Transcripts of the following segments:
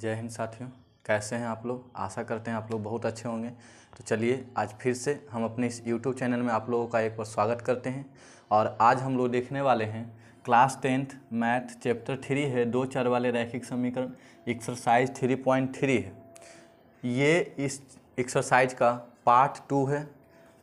जय हिंद साथियों कैसे हैं आप लोग आशा करते हैं आप लोग बहुत अच्छे होंगे तो चलिए आज फिर से हम अपने इस यूट्यूब चैनल में आप लोगों का एक बार स्वागत करते हैं और आज हम लोग देखने वाले हैं class tenth math chapter three है दो चार वाले रैखिक समीकरण एक्सरसाइज थ्री पॉइंट थ्री है ये इस एक्सरसाइज का पार्ट टू है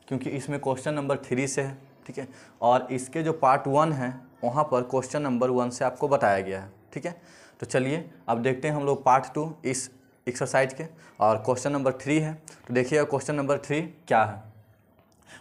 क्योंकि इसमें क्वेश्चन नंबर थ्री से है ठीक है और इसके जो पार्ट वन है वहाँ पर क्वेश्चन नंबर वन से आपको बताया गया है ठीक है तो चलिए अब देखते हैं हम लोग पार्ट टू इस एक्सरसाइज के और क्वेश्चन नंबर थ्री है तो देखिएगा क्वेश्चन नंबर थ्री क्या है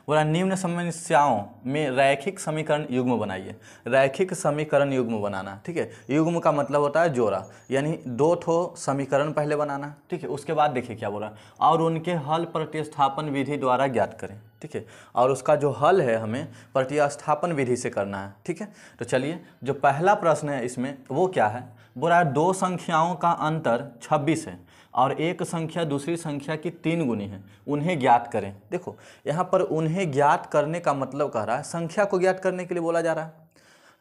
बोला निम्न समस्याओं में रैखिक समीकरण युग्म बनाइए रैखिक समीकरण युग्म बनाना ठीक है युग्म का मतलब होता है जोड़ा यानी दो थो समीकरण पहले बनाना ठीक है उसके बाद देखिए क्या बोला और उनके हल प्रतिस्थापन विधि द्वारा ज्ञात करें ठीक है और उसका जो हल है हमें प्रतिस्थापन विधि से करना है ठीक है तो चलिए जो पहला प्रश्न है इसमें वो क्या है बोला है दो संख्याओं का अंतर 26 है और एक संख्या दूसरी संख्या की तीन गुनी है उन्हें ज्ञात करें देखो यहाँ पर उन्हें ज्ञात करने का मतलब कह रहा है संख्या को ज्ञात करने के लिए बोला जा रहा है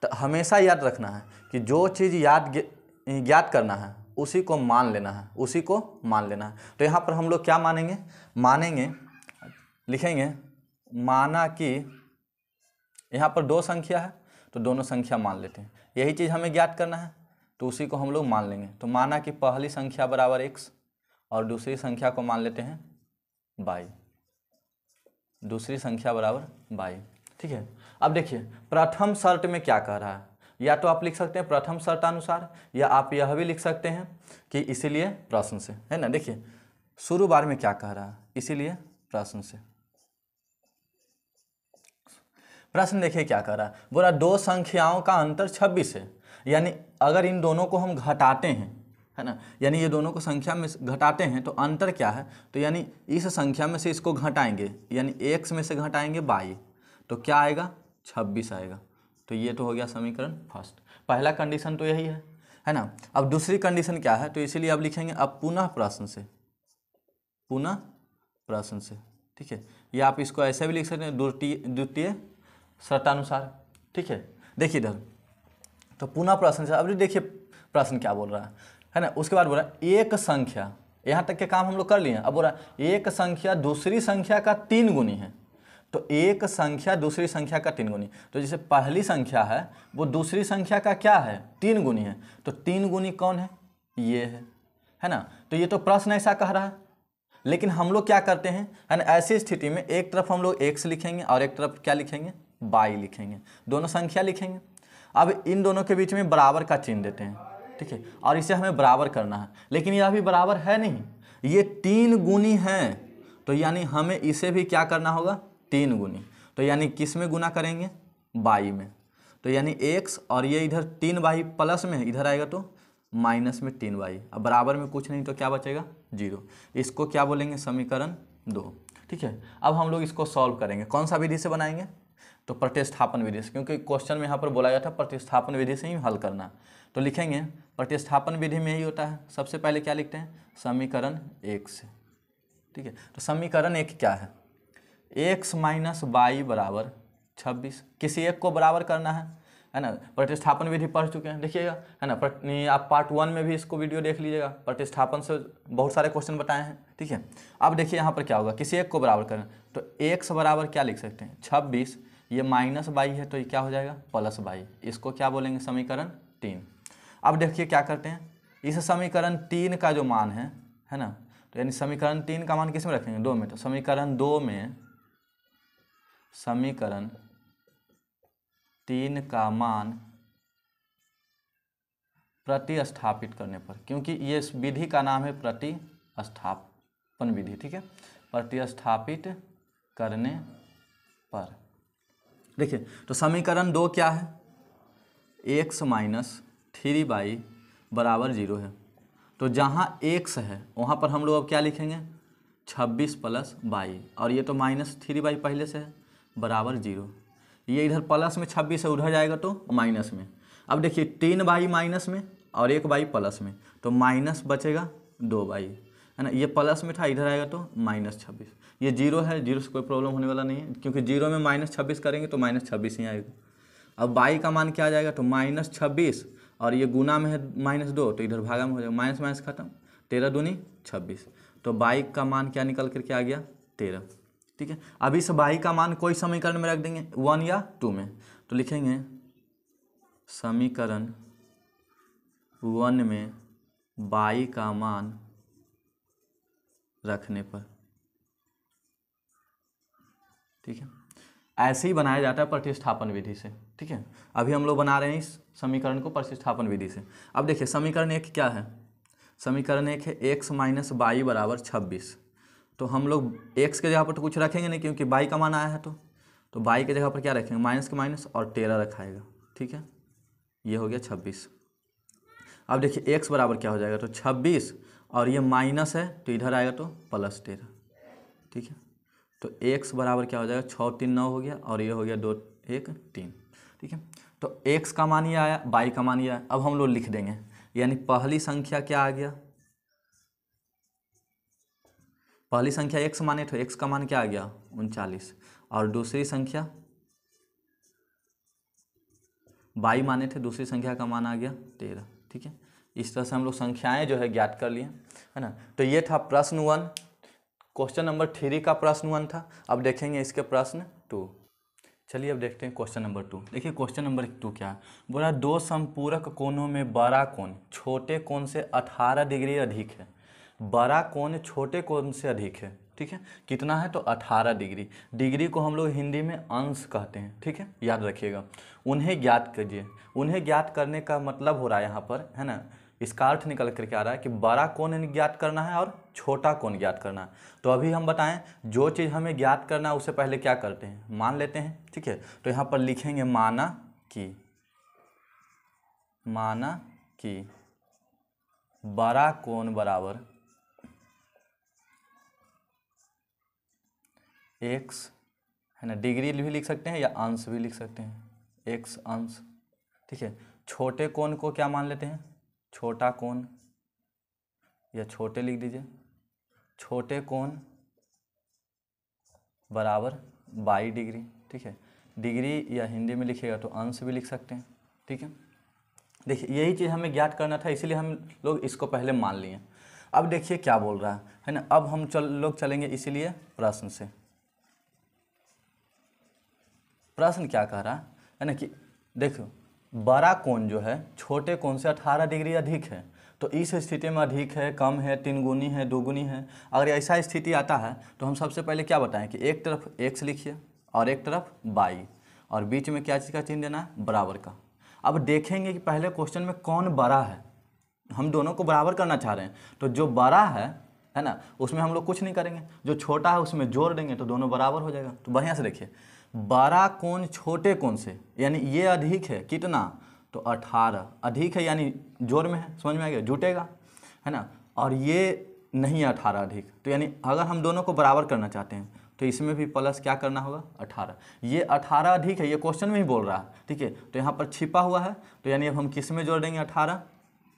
तो हमेशा याद रखना है कि जो चीज़ याद ज्ञात करना है उसी को मान लेना है उसी को मान लेना है तो यहाँ पर हम लोग क्या मानेंगे मानेंगे लिखेंगे माना कि यहाँ पर दो संख्या है तो दोनों संख्या मान लेते हैं यही चीज़ हमें ज्ञात करना है तो उसी को हम लोग मान लेंगे तो माना कि पहली संख्या बराबर एक्स और दूसरी संख्या को मान लेते हैं बाई दूसरी संख्या बराबर बाई ठीक है अब देखिए प्रथम शर्त में क्या कह रहा है या तो आप लिख सकते हैं प्रथम शर्तानुसार या आप यह भी लिख सकते हैं कि इसीलिए प्रश्न से है ना देखिए शुरू बार में क्या कह रहा है इसीलिए प्रश्न से प्रश्न देखिए क्या कर रहा है बोला दो संख्याओं का अंतर छब्बीस है यानी अगर इन दोनों को हम घटाते हैं है ना यानी ये दोनों को संख्या में घटाते हैं तो अंतर क्या है तो यानी इस संख्या में से इसको घटाएंगे यानी एक्स में से घटाएंगे बाई तो क्या आएगा छब्बीस आएगा तो ये तो हो गया समीकरण फर्स्ट पहला कंडीशन तो यही है है ना अब दूसरी कंडीशन क्या है तो इसीलिए अब लिखेंगे अब पुनः प्रश्न से पुनः प्रश्न से ठीक है या आप इसको ऐसे भी लिख सकते हैं द्वितीय द्वितीय शर्तानुसार ठीक है देखिए इधर तो पुनः प्रश्न से अभी देखिए प्रश्न क्या बोल रहा है है ना उसके बाद बोल रहा है एक संख्या यहाँ तक के काम हम लोग कर लिए अब बोल रहा है एक संख्या दूसरी संख्या का तीन गुनी है तो एक संख्या दूसरी संख्या का तीन गुनी तो जैसे पहली संख्या है वो दूसरी संख्या का क्या है तीन गुनी है तो तीन गुनी कौन है ये है है ना तो ये तो प्रश्न ऐसा कह रहा है लेकिन हम लोग क्या करते हैं है ना ऐसी स्थिति में एक तरफ हम लोग एक्स लिखेंगे और एक तरफ क्या लिखेंगे बाई लिखेंगे दोनों संख्या लिखेंगे अब इन दोनों के बीच में बराबर का चिन्ह देते हैं ठीक है और इसे हमें बराबर करना है लेकिन यह अभी बराबर है नहीं ये तीन गुनी हैं तो यानी हमें इसे भी क्या करना होगा तीन गुनी तो यानी किस में गुना करेंगे बाई में तो यानी एक्स और ये इधर तीन बाई प्लस में इधर आएगा तो माइनस में तीन बाई अब बराबर में कुछ नहीं तो क्या बचेगा जीरो इसको क्या बोलेंगे समीकरण दो ठीक है अब हम लोग इसको सॉल्व करेंगे कौन सा विधि से बनाएंगे तो प्रतिस्थापन विधि से क्योंकि क्वेश्चन में यहाँ पर बोला गया था प्रतिस्थापन विधि से ही हल करना तो लिखेंगे प्रतिस्थापन विधि में ही होता है सबसे पहले क्या लिखते हैं समीकरण एक से ठीक है तो समीकरण एक क्या है एक्स माइनस वाई बराबर छब्बीस किसी एक को बराबर करना है है ना प्रतिस्थापन विधि पढ़ चुके हैं देखिएगा है ना आप पार्ट वन में भी इसको वीडियो देख लीजिएगा प्रतिस्थापन से बहुत सारे क्वेश्चन बताए हैं ठीक है अब देखिए यहाँ पर क्या होगा किसी एक को बराबर करना तो एक बराबर क्या लिख सकते हैं छब्बीस ये माइनस बाई है तो ये क्या हो जाएगा प्लस बाई इसको क्या बोलेंगे समीकरण तीन अब देखिए क्या करते हैं इस समीकरण तीन का जो मान है है ना तो यानी समीकरण तीन का मान किस में रखेंगे दो में तो समीकरण दो में समीकरण तीन का मान प्रतिस्थापित करने पर क्योंकि ये विधि का नाम है प्रतिस्थापन विधि ठीक है प्रतिस्थापित करने पर देखिए तो समीकरण दो क्या है एक्स माइनस थ्री बाई बराबर जीरो है तो जहाँ एक्स है वहाँ पर हम लोग अब क्या लिखेंगे छब्बीस प्लस बाई और ये तो माइनस थ्री बाई पहले से है बराबर जीरो ये इधर प्लस में छब्बीस है उधर जाएगा तो माइनस में अब देखिए तीन बाई माइनस में और एक बाई प्लस में तो माइनस बचेगा दो बाई है ना ये प्लस में था इधर आएगा तो माइनस छब्बीस ये जीरो है जीरो से कोई प्रॉब्लम होने वाला नहीं है क्योंकि जीरो में माइनस छब्बीस करेंगे तो माइनस छब्बीस ही आएगा अब बाई का मान क्या आ जाएगा तो माइनस छब्बीस और ये गुना में है माइनस दो तो इधर भागा में हो जाएगा माइनस माइनस खत्म तेरह दूनी छब्बीस तो बाई का मान क्या निकल करके आ गया तेरह ठीक है अभी से बाई का मान कोई समीकरण में रख देंगे वन या टू में तो लिखेंगे समीकरण वन में बाई का मान रखने पर ठीक है ऐसे ही बनाया जाता है प्रतिष्ठापन विधि से ठीक है अभी हम लोग बना रहे हैं इस समीकरण को प्रतिष्ठापन विधि से अब देखिए समीकरण एक क्या है समीकरण एक है एक्स माइनस बाई बराबर छब्बीस तो हम लोग एक्स के जगह पर तो कुछ रखेंगे नहीं क्योंकि बाई का मान आया है तो तो बाई के जगह पर क्या रखेंगे माइनस के माइनस और तेरह रखाएगा ठीक है ये हो गया छब्बीस अब देखिए एक्स बराबर क्या हो जाएगा तो छब्बीस और ये माइनस है तो इधर आएगा तो प्लस तेरह ठीक है तो एक्स बराबर क्या हो जाएगा छः तीन नौ हो गया और ये हो गया दो एक तीन ठीक है तो एक्स का मान ये आया बाई का मान ये आया अब हम लोग लिख देंगे यानी पहली संख्या क्या आ गया पहली संख्या एक्स माने तो एक्स का मान क्या आ गया उनचालीस और दूसरी संख्या बाई माने थे दूसरी संख्या का मान आ गया तेरह ठीक है इस तरह से हम लोग संख्याएं जो है ज्ञात कर लिए है ना तो ये था प्रश्न वन क्वेश्चन नंबर थ्री का प्रश्न वन था अब देखेंगे इसके प्रश्न टू चलिए अब देखते हैं क्वेश्चन नंबर टू देखिए क्वेश्चन नंबर टू क्या है बोला दो संपूरक कोनों में बड़ा कोण छोटे कोण से अठारह डिग्री अधिक है बड़ा कोण छोटे कोण से अधिक है ठीक है कितना है तो 18 डिग्री डिग्री को हम लोग हिंदी में अंश कहते हैं ठीक है याद रखिएगा उन्हें ज्ञात करिए उन्हें ज्ञात करने का मतलब हो रहा है यहाँ पर है ना इसका अर्थ निकल करके आ रहा है कि बड़ा कौन ज्ञात करना है और छोटा कौन ज्ञात करना है तो अभी हम बताएं जो चीज़ हमें ज्ञात करना है उससे पहले क्या करते हैं मान लेते हैं ठीक है तो यहाँ पर लिखेंगे माना कि माना कि बड़ा कौन बराबर एक्स है ना डिग्री भी लिख सकते हैं या अंश भी लिख सकते हैं एक्स अंश ठीक है छोटे कोण को क्या मान लेते हैं छोटा कोण या छोटे लिख दीजिए छोटे कोण बराबर बाई डिग्री ठीक है डिग्री या हिंदी में लिखिएगा तो अंश भी लिख सकते हैं ठीक है देखिए यही चीज़ हमें ज्ञात करना था इसीलिए हम लोग इसको पहले मान लिए अब देखिए क्या बोल रहा है है ना अब हम चल लोग चलेंगे इसीलिए प्रश्न से प्रश्न क्या कह रहा है ना कि देखो बड़ा कोण जो है छोटे कोण से 18 डिग्री अधिक है तो इस स्थिति में अधिक है कम है तीन गुनी है दोगुनी है अगर ऐसा स्थिति आता है तो हम सबसे पहले क्या बताएं कि एक तरफ x लिखिए और एक तरफ बाई और बीच में क्या चीज़ का चिन्ह देना है बराबर का अब देखेंगे कि पहले क्वेश्चन में कौन बड़ा है हम दोनों को बराबर करना चाह रहे हैं तो जो बड़ा है है ना उसमें हम लोग कुछ नहीं करेंगे जो छोटा है उसमें जोड़ देंगे तो दोनों बराबर हो जाएगा तो बढ़िया से देखिए बड़ा कोण छोटे कोण से यानी ये अधिक है कितना तो अठारह अधिक है यानी जोर में है समझ में आ गया जुटेगा है ना और ये नहीं है अठारह अधिक तो यानी अगर हम दोनों को बराबर करना चाहते हैं तो इसमें भी प्लस क्या करना होगा अठारह ये अठारह अधिक है ये क्वेश्चन में ही बोल रहा है ठीक है तो यहाँ पर छिपा हुआ है तो यानी अब हम किस में जोड़ देंगे अठारह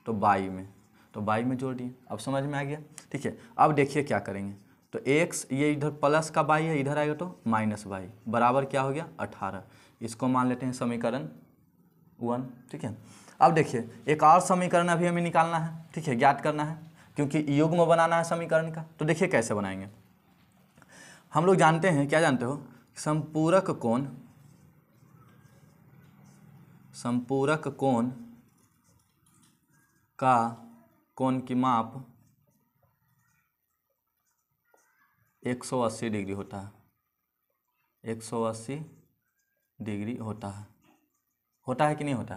तो बाई में तो बाई में जोड़ दिए अब समझ में आ गया ठीक है अब देखिए क्या करेंगे तो एक्स ये इधर प्लस का बाई है इधर आएगा तो माइनस बाई बराबर क्या हो गया अठारह इसको मान लेते हैं समीकरण वन ठीक है अब देखिए एक और समीकरण अभी हमें निकालना है ठीक है ज्ञात करना है क्योंकि युग्म बनाना है समीकरण का तो देखिए कैसे बनाएंगे हम लोग जानते हैं क्या जानते हो संपूरक कोण संपूरक कोण का कोण की माप एक सौ अस्सी डिग्री होता है एक सौ अस्सी डिग्री होता है होता है कि नहीं होता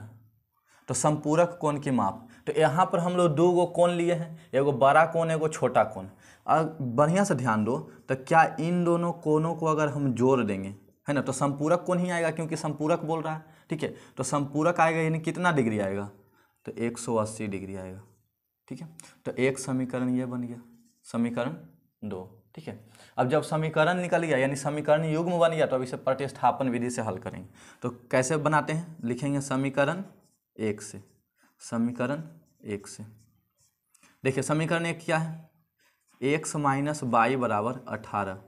तो संपूरक कोण की माप तो यहाँ पर हम लोग दो गो कोण लिए हैं एगो बड़ा कोण एगो छोटा कोण अब बढ़िया से ध्यान दो तो क्या इन दोनों कोणों को अगर हम जोड़ देंगे है ना तो संपूरक कोण ही आएगा क्योंकि संपूरक बोल रहा है ठीक है तो संपूरक आएगा यानी कितना डिग्री आएगा तो 180 डिग्री आएगा ठीक है तो एक समीकरण ये बन गया समीकरण दो ठीक है अब जब समीकरण निकल गया यानी समीकरण युग्म बन गया तो अब इसे प्रतिस्थापन विधि से हल करेंगे तो कैसे बनाते हैं लिखेंगे समीकरण एक से समीकरण एक से देखिए समीकरण एक क्या है एक्स माइनस बाई बराबर अठारह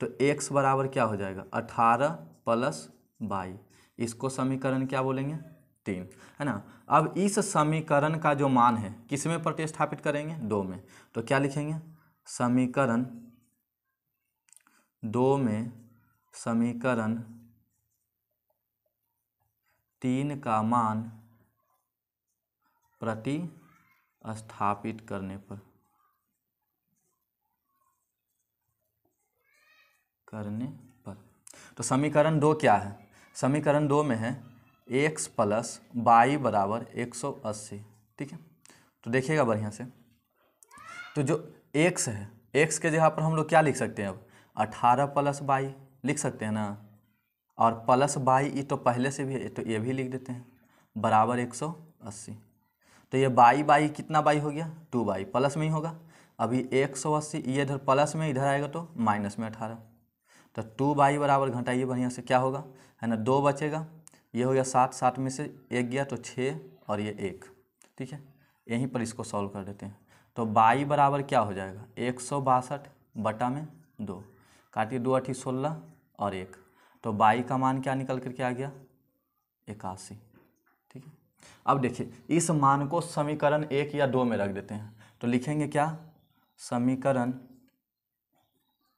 तो एक्स बराबर क्या हो जाएगा अठारह प्लस बाई इसको समीकरण क्या बोलेंगे तीन है ना अब इस समीकरण का जो मान है किस में प्रतिस्थापित करेंगे दो में तो क्या लिखेंगे समीकरण दो में समीकरण तीन का मान प्रतिस्थापित करने पर करने पर तो समीकरण दो क्या है समीकरण दो में है एक्स प्लस बाई बराबर एक सौ अस्सी ठीक है तो देखिएगा बढ़िया से तो जो एक्स है एक्स के जगह पर हम लोग क्या लिख सकते हैं अब अठारह प्लस बाई लिख सकते हैं ना और प्लस बाई ये तो पहले से भी है तो ये भी लिख देते हैं बराबर एक सौ अस्सी तो ये बाई बाई कितना बाई हो गया टू बाई प्लस में ही होगा अभी एक सौ अस्सी ये इधर प्लस में इधर आएगा तो माइनस में अठारह तो टू बाई बराबर घटाइए बढ़िया से क्या होगा है ना दो बचेगा ये हो गया सात सात में से एक गया तो छः और ये एक ठीक है यहीं पर इसको सॉल्व कर देते हैं तो बाई बराबर क्या हो जाएगा एक सौ बासठ बटा में दो काटिए दो अठी सोलह और एक तो बाई का मान क्या निकल करके आ गया इक्यासी ठीक है अब देखिए इस मान को समीकरण एक या दो में रख देते हैं तो लिखेंगे क्या समीकरण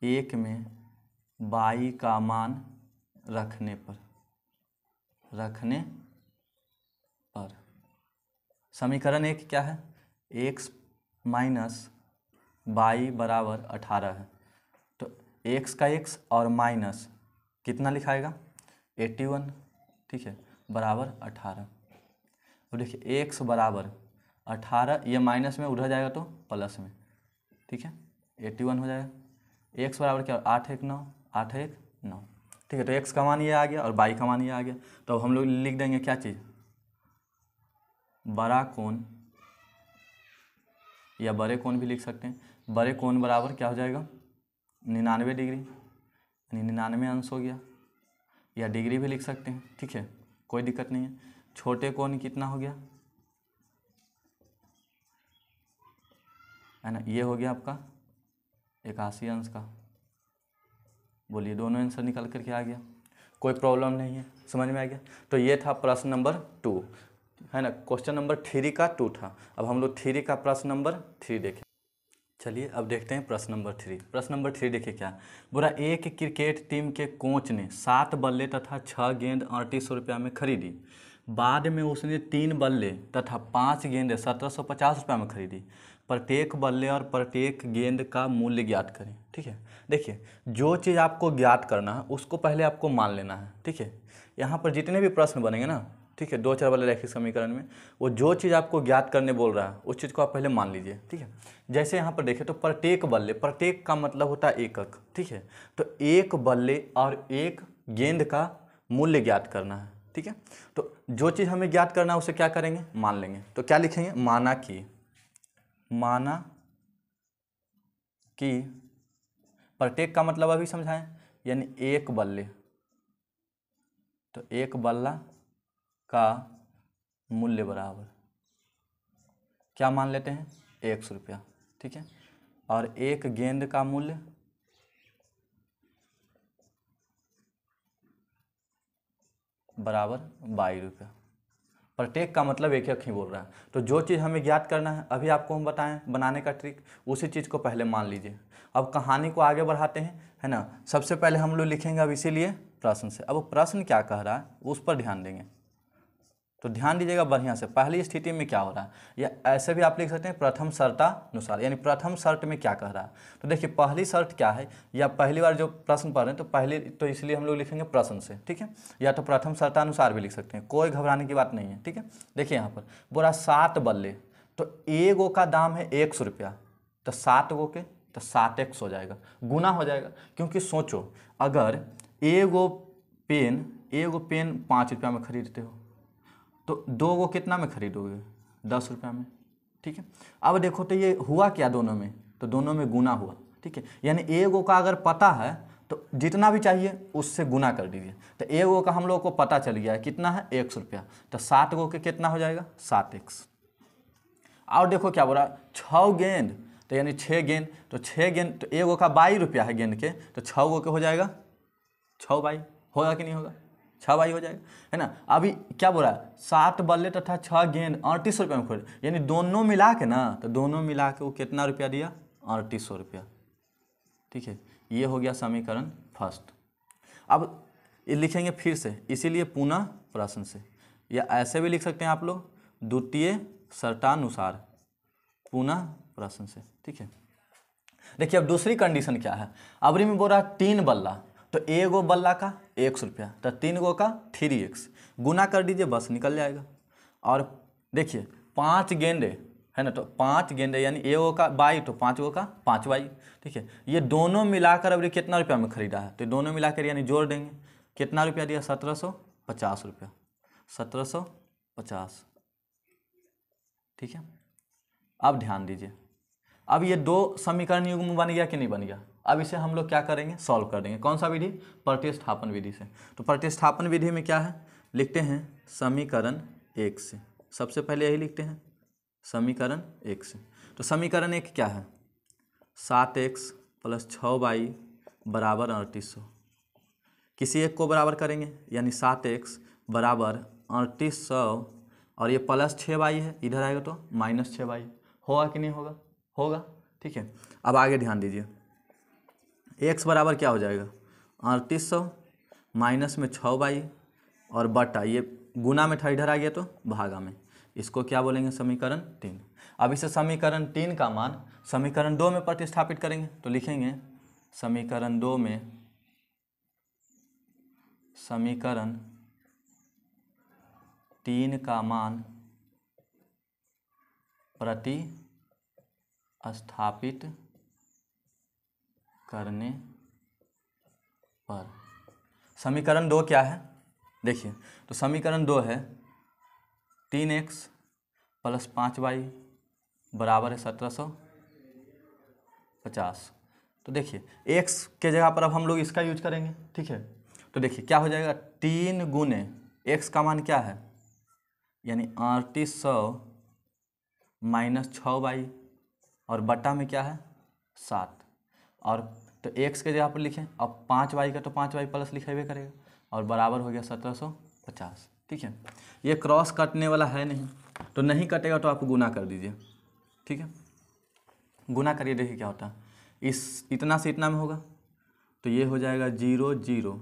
एक में बाई का मान रखने पर रखने पर समीकरण एक क्या है एक्स माइनस बाई बराबर अठारह है एक्स का एक्स और माइनस कितना लिखाएगा एट्टी वन ठीक है बराबर अठारह अब देखिए x बराबर अठारह ये माइनस में उधर जाएगा तो प्लस में ठीक है एट्टी वन हो जाएगा एक्स बराबर क्या आठ एक नौ आठ एक नौ ठीक है तो एक्स का मान ये आ गया और बाई का मान ये आ गया तो हम लोग लिख देंगे क्या चीज़ बड़ा कोण या बड़े कोण भी लिख सकते हैं बड़े कोण बराबर क्या हो जाएगा निन्यानवे डिग्री यानी निन्यानवे अंश हो गया या डिग्री भी लिख सकते हैं ठीक है कोई दिक्कत नहीं है छोटे कोण कितना हो गया है ना ये हो गया आपका इक्यासी अंश का बोलिए दोनों आंसर निकल करके आ गया कोई प्रॉब्लम नहीं है समझ में आ गया तो ये था प्रश्न नंबर टू है ना क्वेश्चन नंबर थ्री का टू था अब हम लोग थ्री का प्रश्न नंबर थ्री देखें चलिए अब देखते हैं प्रश्न नंबर थ्री प्रश्न नंबर थ्री देखिए क्या बोला एक क्रिकेट टीम के कोच ने सात बल्ले तथा छः गेंद अड़तीस सौ रुपया में खरीदी बाद में उसने तीन बल्ले तथा पाँच गेंद सत्रह सौ पचास रुपया में खरीदी प्रत्येक बल्ले और प्रत्येक गेंद का मूल्य ज्ञात करें ठीक है देखिए जो चीज़ आपको ज्ञात करना है उसको पहले आपको मान लेना है ठीक है यहाँ पर जितने भी प्रश्न बनेंगे ना ठीक है दो चार वाले रैखिक समीकरण में वो जो चीज़ आपको ज्ञात करने बोल रहा है उस चीज़ को आप पहले मान लीजिए ठीक है जैसे यहाँ पर देखें तो प्रत्येक बल्ले प्रत्येक का मतलब होता है एकक ठीक है तो एक बल्ले और एक गेंद का मूल्य ज्ञात करना है ठीक है तो जो चीज़ हमें ज्ञात करना है उसे क्या करेंगे मान लेंगे तो क्या लिखेंगे माना कि माना कि प्रत्येक का मतलब अभी समझाएं यानी एक बल्ले तो एक बल्ला का मूल्य बराबर क्या मान लेते हैं एक सौ रुपया ठीक है और एक गेंद का मूल्य बराबर बाईस रुपया प्रत्येक का मतलब एक एक ही बोल रहा है तो जो चीज़ हमें ज्ञात करना है अभी आपको हम बताएं बनाने का ट्रिक उसी चीज़ को पहले मान लीजिए अब कहानी को आगे बढ़ाते हैं है ना सबसे पहले हम लोग लिखेंगे अब इसीलिए प्रश्न से अब प्रश्न क्या कह रहा है उस पर ध्यान देंगे तो ध्यान दीजिएगा बढ़िया से पहली स्थिति में क्या हो रहा है या ऐसे भी आप लिख सकते हैं प्रथम शर्तानुसार यानी प्रथम शर्त में क्या कह रहा है तो देखिए पहली शर्त क्या है या पहली बार जो प्रश्न पढ़ रहे हैं तो पहले तो इसलिए हम लोग लिखेंगे प्रश्न से ठीक है या तो प्रथम शर्तानुसार भी लिख सकते हैं कोई घबराने की बात नहीं है ठीक है देखिए यहाँ पर बोला सात बल्ले तो ए गो का दाम है एक सौ रुपया तो सात गो के तो सात एक्स हो जाएगा गुना हो जाएगा क्योंकि सोचो अगर ए गो पेन ए गो पेन पाँच रुपया में खरीदते हो तो दो वो कितना में खरीदोगे दस रुपया में ठीक है अब देखो तो ये हुआ क्या दोनों में तो दोनों में गुना हुआ ठीक है यानी ए गो का अगर पता है तो जितना भी चाहिए उससे गुना कर दीजिए तो ए गो का हम लोगों को पता चल गया है कितना है एक सौ रुपया तो सात गो के कितना हो जाएगा सात एक्स और देखो क्या बोला छः गेंद तो यानी छः गेंद तो छः गेंद तो ए गो का बाई रुपया है गेंद के तो छः गो के हो जाएगा छः बाई होगा कि नहीं होगा छः बाई हो जाएगा है ना अभी क्या बोला सात बल्ले तथा छः गेंद अड़तीस रुपये में खोल यानी दोनों मिला के ना तो दोनों मिला के वो कितना रुपया दिया अड़तीस सौ रुपया ठीक है ये हो गया समीकरण फर्स्ट अब ये लिखेंगे फिर से इसीलिए पुनः प्रश्न से या ऐसे भी लिख सकते हैं आप लोग द्वितीय शर्तानुसार पुनः प्रश्न से ठीक है देखिए अब दूसरी कंडीशन क्या है अबरी में बोल रहा है तीन बल्ला तो एगो बल्ला का एक सौ रुपया तो तीन गो का थ्री एक्स गुना कर दीजिए बस निकल जाएगा और देखिए पाँच गेंदे है ना तो पाँच गेंदे यानी ए का बाई तो पाँच गो का पाँच बाई ठीक है ये दोनों मिलाकर अभी कितना रुपया में खरीदा है तो दोनों मिलाकर यानी जोड़ देंगे कितना रुपया दिया सत्रह सौ पचास रुपया सत्रह सौ पचास ठीक है अब ध्यान दीजिए अब ये दो समीकरण युग्म बन गया कि नहीं बन गया अब इसे हम लोग क्या करेंगे सॉल्व करेंगे कौन सा विधि प्रतिष्ठापन विधि से तो प्रतिष्ठापन विधि में क्या है लिखते हैं समीकरण एक से सबसे पहले यही लिखते हैं समीकरण एक से तो समीकरण एक क्या है सात एक्स प्लस छः बाई बराबर अड़तीस सौ किसी एक को बराबर करेंगे यानी सात एक्स बराबर अड़तीस सौ और ये प्लस छः बाई है इधर आएगा तो माइनस छः बाई होगा कि नहीं होगा होगा ठीक है अब आगे ध्यान दीजिए एक्स बराबर क्या हो जाएगा अड़तीस सौ माइनस में छः बाई और बटा ये गुना में था इधर आ गया तो भागा में इसको क्या बोलेंगे समीकरण तीन अब इसे समीकरण तीन का मान समीकरण दो में प्रतिस्थापित करेंगे तो लिखेंगे समीकरण दो में समीकरण तीन का मान प्रति स्थापित करने पर समीकरण दो क्या है देखिए तो समीकरण दो है तीन एक्स प्लस पाँच वाई बराबर है सत्रह सौ पचास तो देखिए एक्स के जगह पर अब हम लोग इसका यूज करेंगे ठीक है तो देखिए क्या हो जाएगा तीन गुने एक्स का मान क्या है यानी अड़तीस सौ माइनस छः वाई और बट्टा में क्या है सात और तो एक्स के जगह पर लिखें अब पाँच वाई का तो पाँच वाई प्लस लिखा भी करेगा और बराबर हो गया सत्रह सौ पचास ठीक है ये क्रॉस कटने वाला है नहीं तो नहीं कटेगा तो आप गुना कर दीजिए ठीक है गुना करिए देखिए क्या होता है इस इतना से इतना में होगा तो ये हो जाएगा जीरो जीरो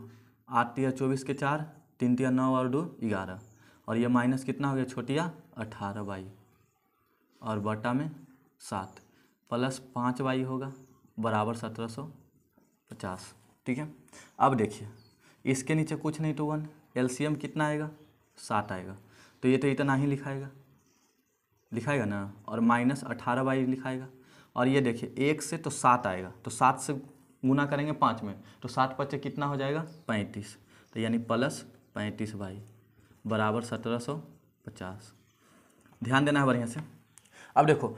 आठ तिया चौबीस के चार तीन तिया नौ और दो ग्यारह और ये माइनस कितना हो गया छोटिया अठारह वाई और बटा में सात प्लस पाँच वाई होगा बराबर सत्रह सौ पचास ठीक है अब देखिए इसके नीचे कुछ नहीं तो वन एल कितना आएगा सात आएगा तो ये तो इतना ही लिखाएगा लिखाएगा ना और माइनस अठारह बाई लिखाएगा और ये देखिए एक से तो सात आएगा तो सात से गुना करेंगे पाँच में तो सात पच्चे कितना हो जाएगा पैंतीस तो यानी प्लस पैंतीस बाई बराबर सत्रह सौ पचास ध्यान देना है बढ़िया से अब देखो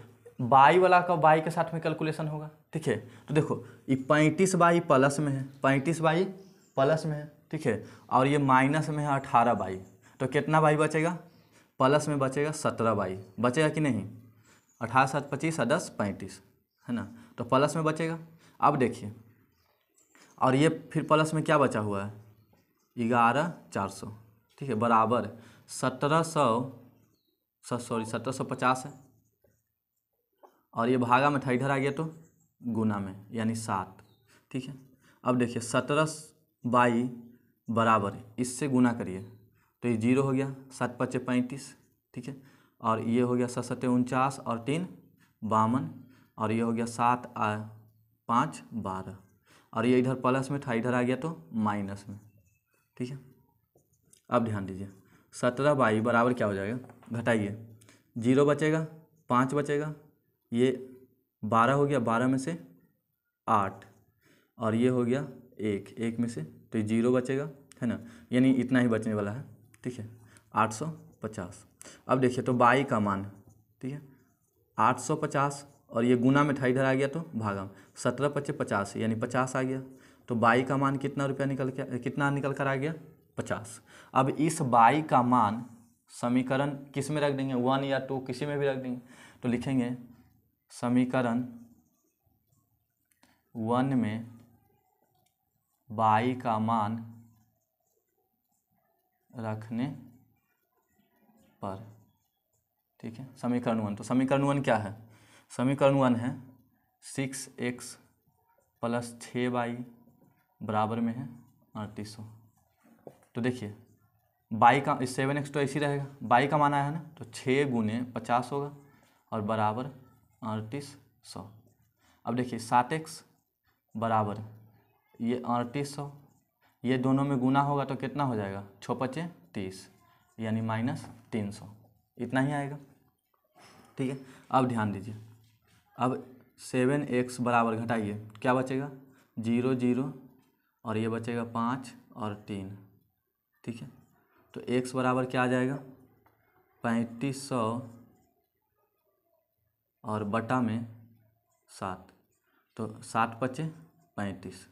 बाई वाला का बाई के साथ में कैलकुलेशन होगा ठीक है तो देखो ये पैंतीस बाई प्लस में है पैंतीस बाई प्लस में है ठीक है और ये माइनस में है अठारह बाई तो कितना बाई बचेगा प्लस में बचेगा सत्रह बाई बचेगा कि नहीं अठारह सात पच्चीस दस पैंतीस है ना तो प्लस में बचेगा अब देखिए और ये फिर प्लस में क्या बचा हुआ है ग्यारह चार सौ ठीक है बराबर सत्रह सौ सॉरी सत्रह सौ पचास है और ये भागा में था इधर आ गया तो गुना में यानी सात ठीक है अब देखिए सत्रह बाई बराबर इससे गुना करिए तो ये जीरो हो गया सात पच्चे पैंतीस ठीक है और ये हो गया सात सत्य उनचास और तीन बावन और ये हो गया सात पाँच बारह और ये इधर प्लस में था इधर आ गया तो माइनस में ठीक है अब ध्यान दीजिए सत्रह बाई बराबर क्या हो जाएगा घटाइए जीरो बचेगा पाँच बचेगा ये बारह हो गया बारह में से आठ और ये हो गया एक एक में से तो ये जीरो बचेगा है ना यानी इतना ही बचने वाला है ठीक है आठ सौ पचास अब देखिए तो बाई का मान ठीक है आठ सौ पचास और ये गुना में था इधर आ गया तो भागा सत्रह पच्चीस पचास यानी पचास आ गया तो बाई का मान कितना रुपया निकल के कितना निकल कर आ गया पचास अब इस बाई का मान समीकरण किस में रख देंगे वन या टू किसी में भी रख देंगे तो लिखेंगे समीकरण वन में बाई का मान रखने पर ठीक है समीकरण वन तो समीकरण वन क्या है समीकरण वन है सिक्स एक्स प्लस छः बाई बराबर में है अड़तीस सौ तो देखिए बाई का सेवन एक्स तो ऐसी रहेगा बाई का मान आया है ना तो छः गुने पचास होगा और बराबर अड़तीस सौ अब देखिए सात एक्स बराबर ये अड़तीस सौ ये दोनों में गुना होगा तो कितना हो जाएगा छः पचे तीस यानी माइनस तीन सौ इतना ही आएगा ठीक है अब ध्यान दीजिए अब सेवन एक्स बराबर घटाइए क्या बचेगा जीरो जीरो और ये बचेगा पाँच और तीन ठीक है तो एक्स बराबर क्या आ जाएगा पैंतीस सौ और बटा में सात तो सात पचे पैंतीस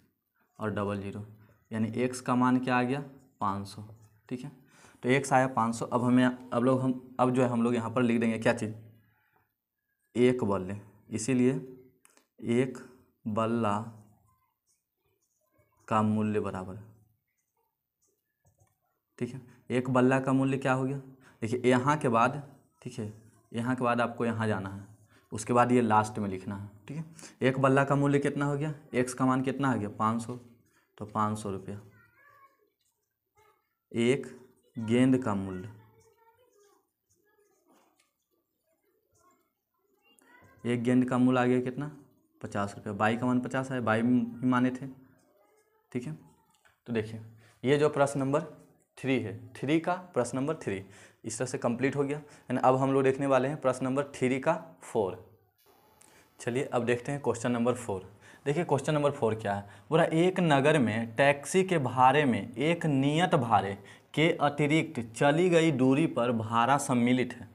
और डबल जीरो यानी एक्स का मान क्या आ गया पाँच सौ ठीक है तो एक्स आया पाँच सौ अब हमें अब लोग हम अब जो है हम लोग यहाँ पर लिख देंगे क्या चीज़ एक बल्ले इसीलिए एक बल्ला का मूल्य बराबर है ठीक है एक बल्ला का मूल्य क्या हो गया देखिए यहाँ के बाद ठीक है यहाँ के बाद आपको यहाँ जाना है उसके बाद ये लास्ट में लिखना है ठीक है एक बल्ला का मूल्य कितना हो गया एक्स का मान कितना हो गया पाँच सौ तो पाँच सौ रुपया एक गेंद का मूल्य एक गेंद का मूल्य आ गया कितना पचास रुपया बाई का मान पचास है बाई ही माने थे ठीक है तो देखिए ये जो प्रश्न नंबर थ्री है थ्री का प्रश्न नंबर थ्री इस तरह से कंप्लीट हो गया एंड अब हम लोग देखने वाले हैं प्रश्न नंबर थ्री का फोर चलिए अब देखते हैं क्वेश्चन नंबर फोर देखिए क्वेश्चन नंबर फोर क्या है बोला एक नगर में टैक्सी के भाड़े में एक नियत भाड़े के अतिरिक्त चली गई दूरी पर भाड़ा सम्मिलित है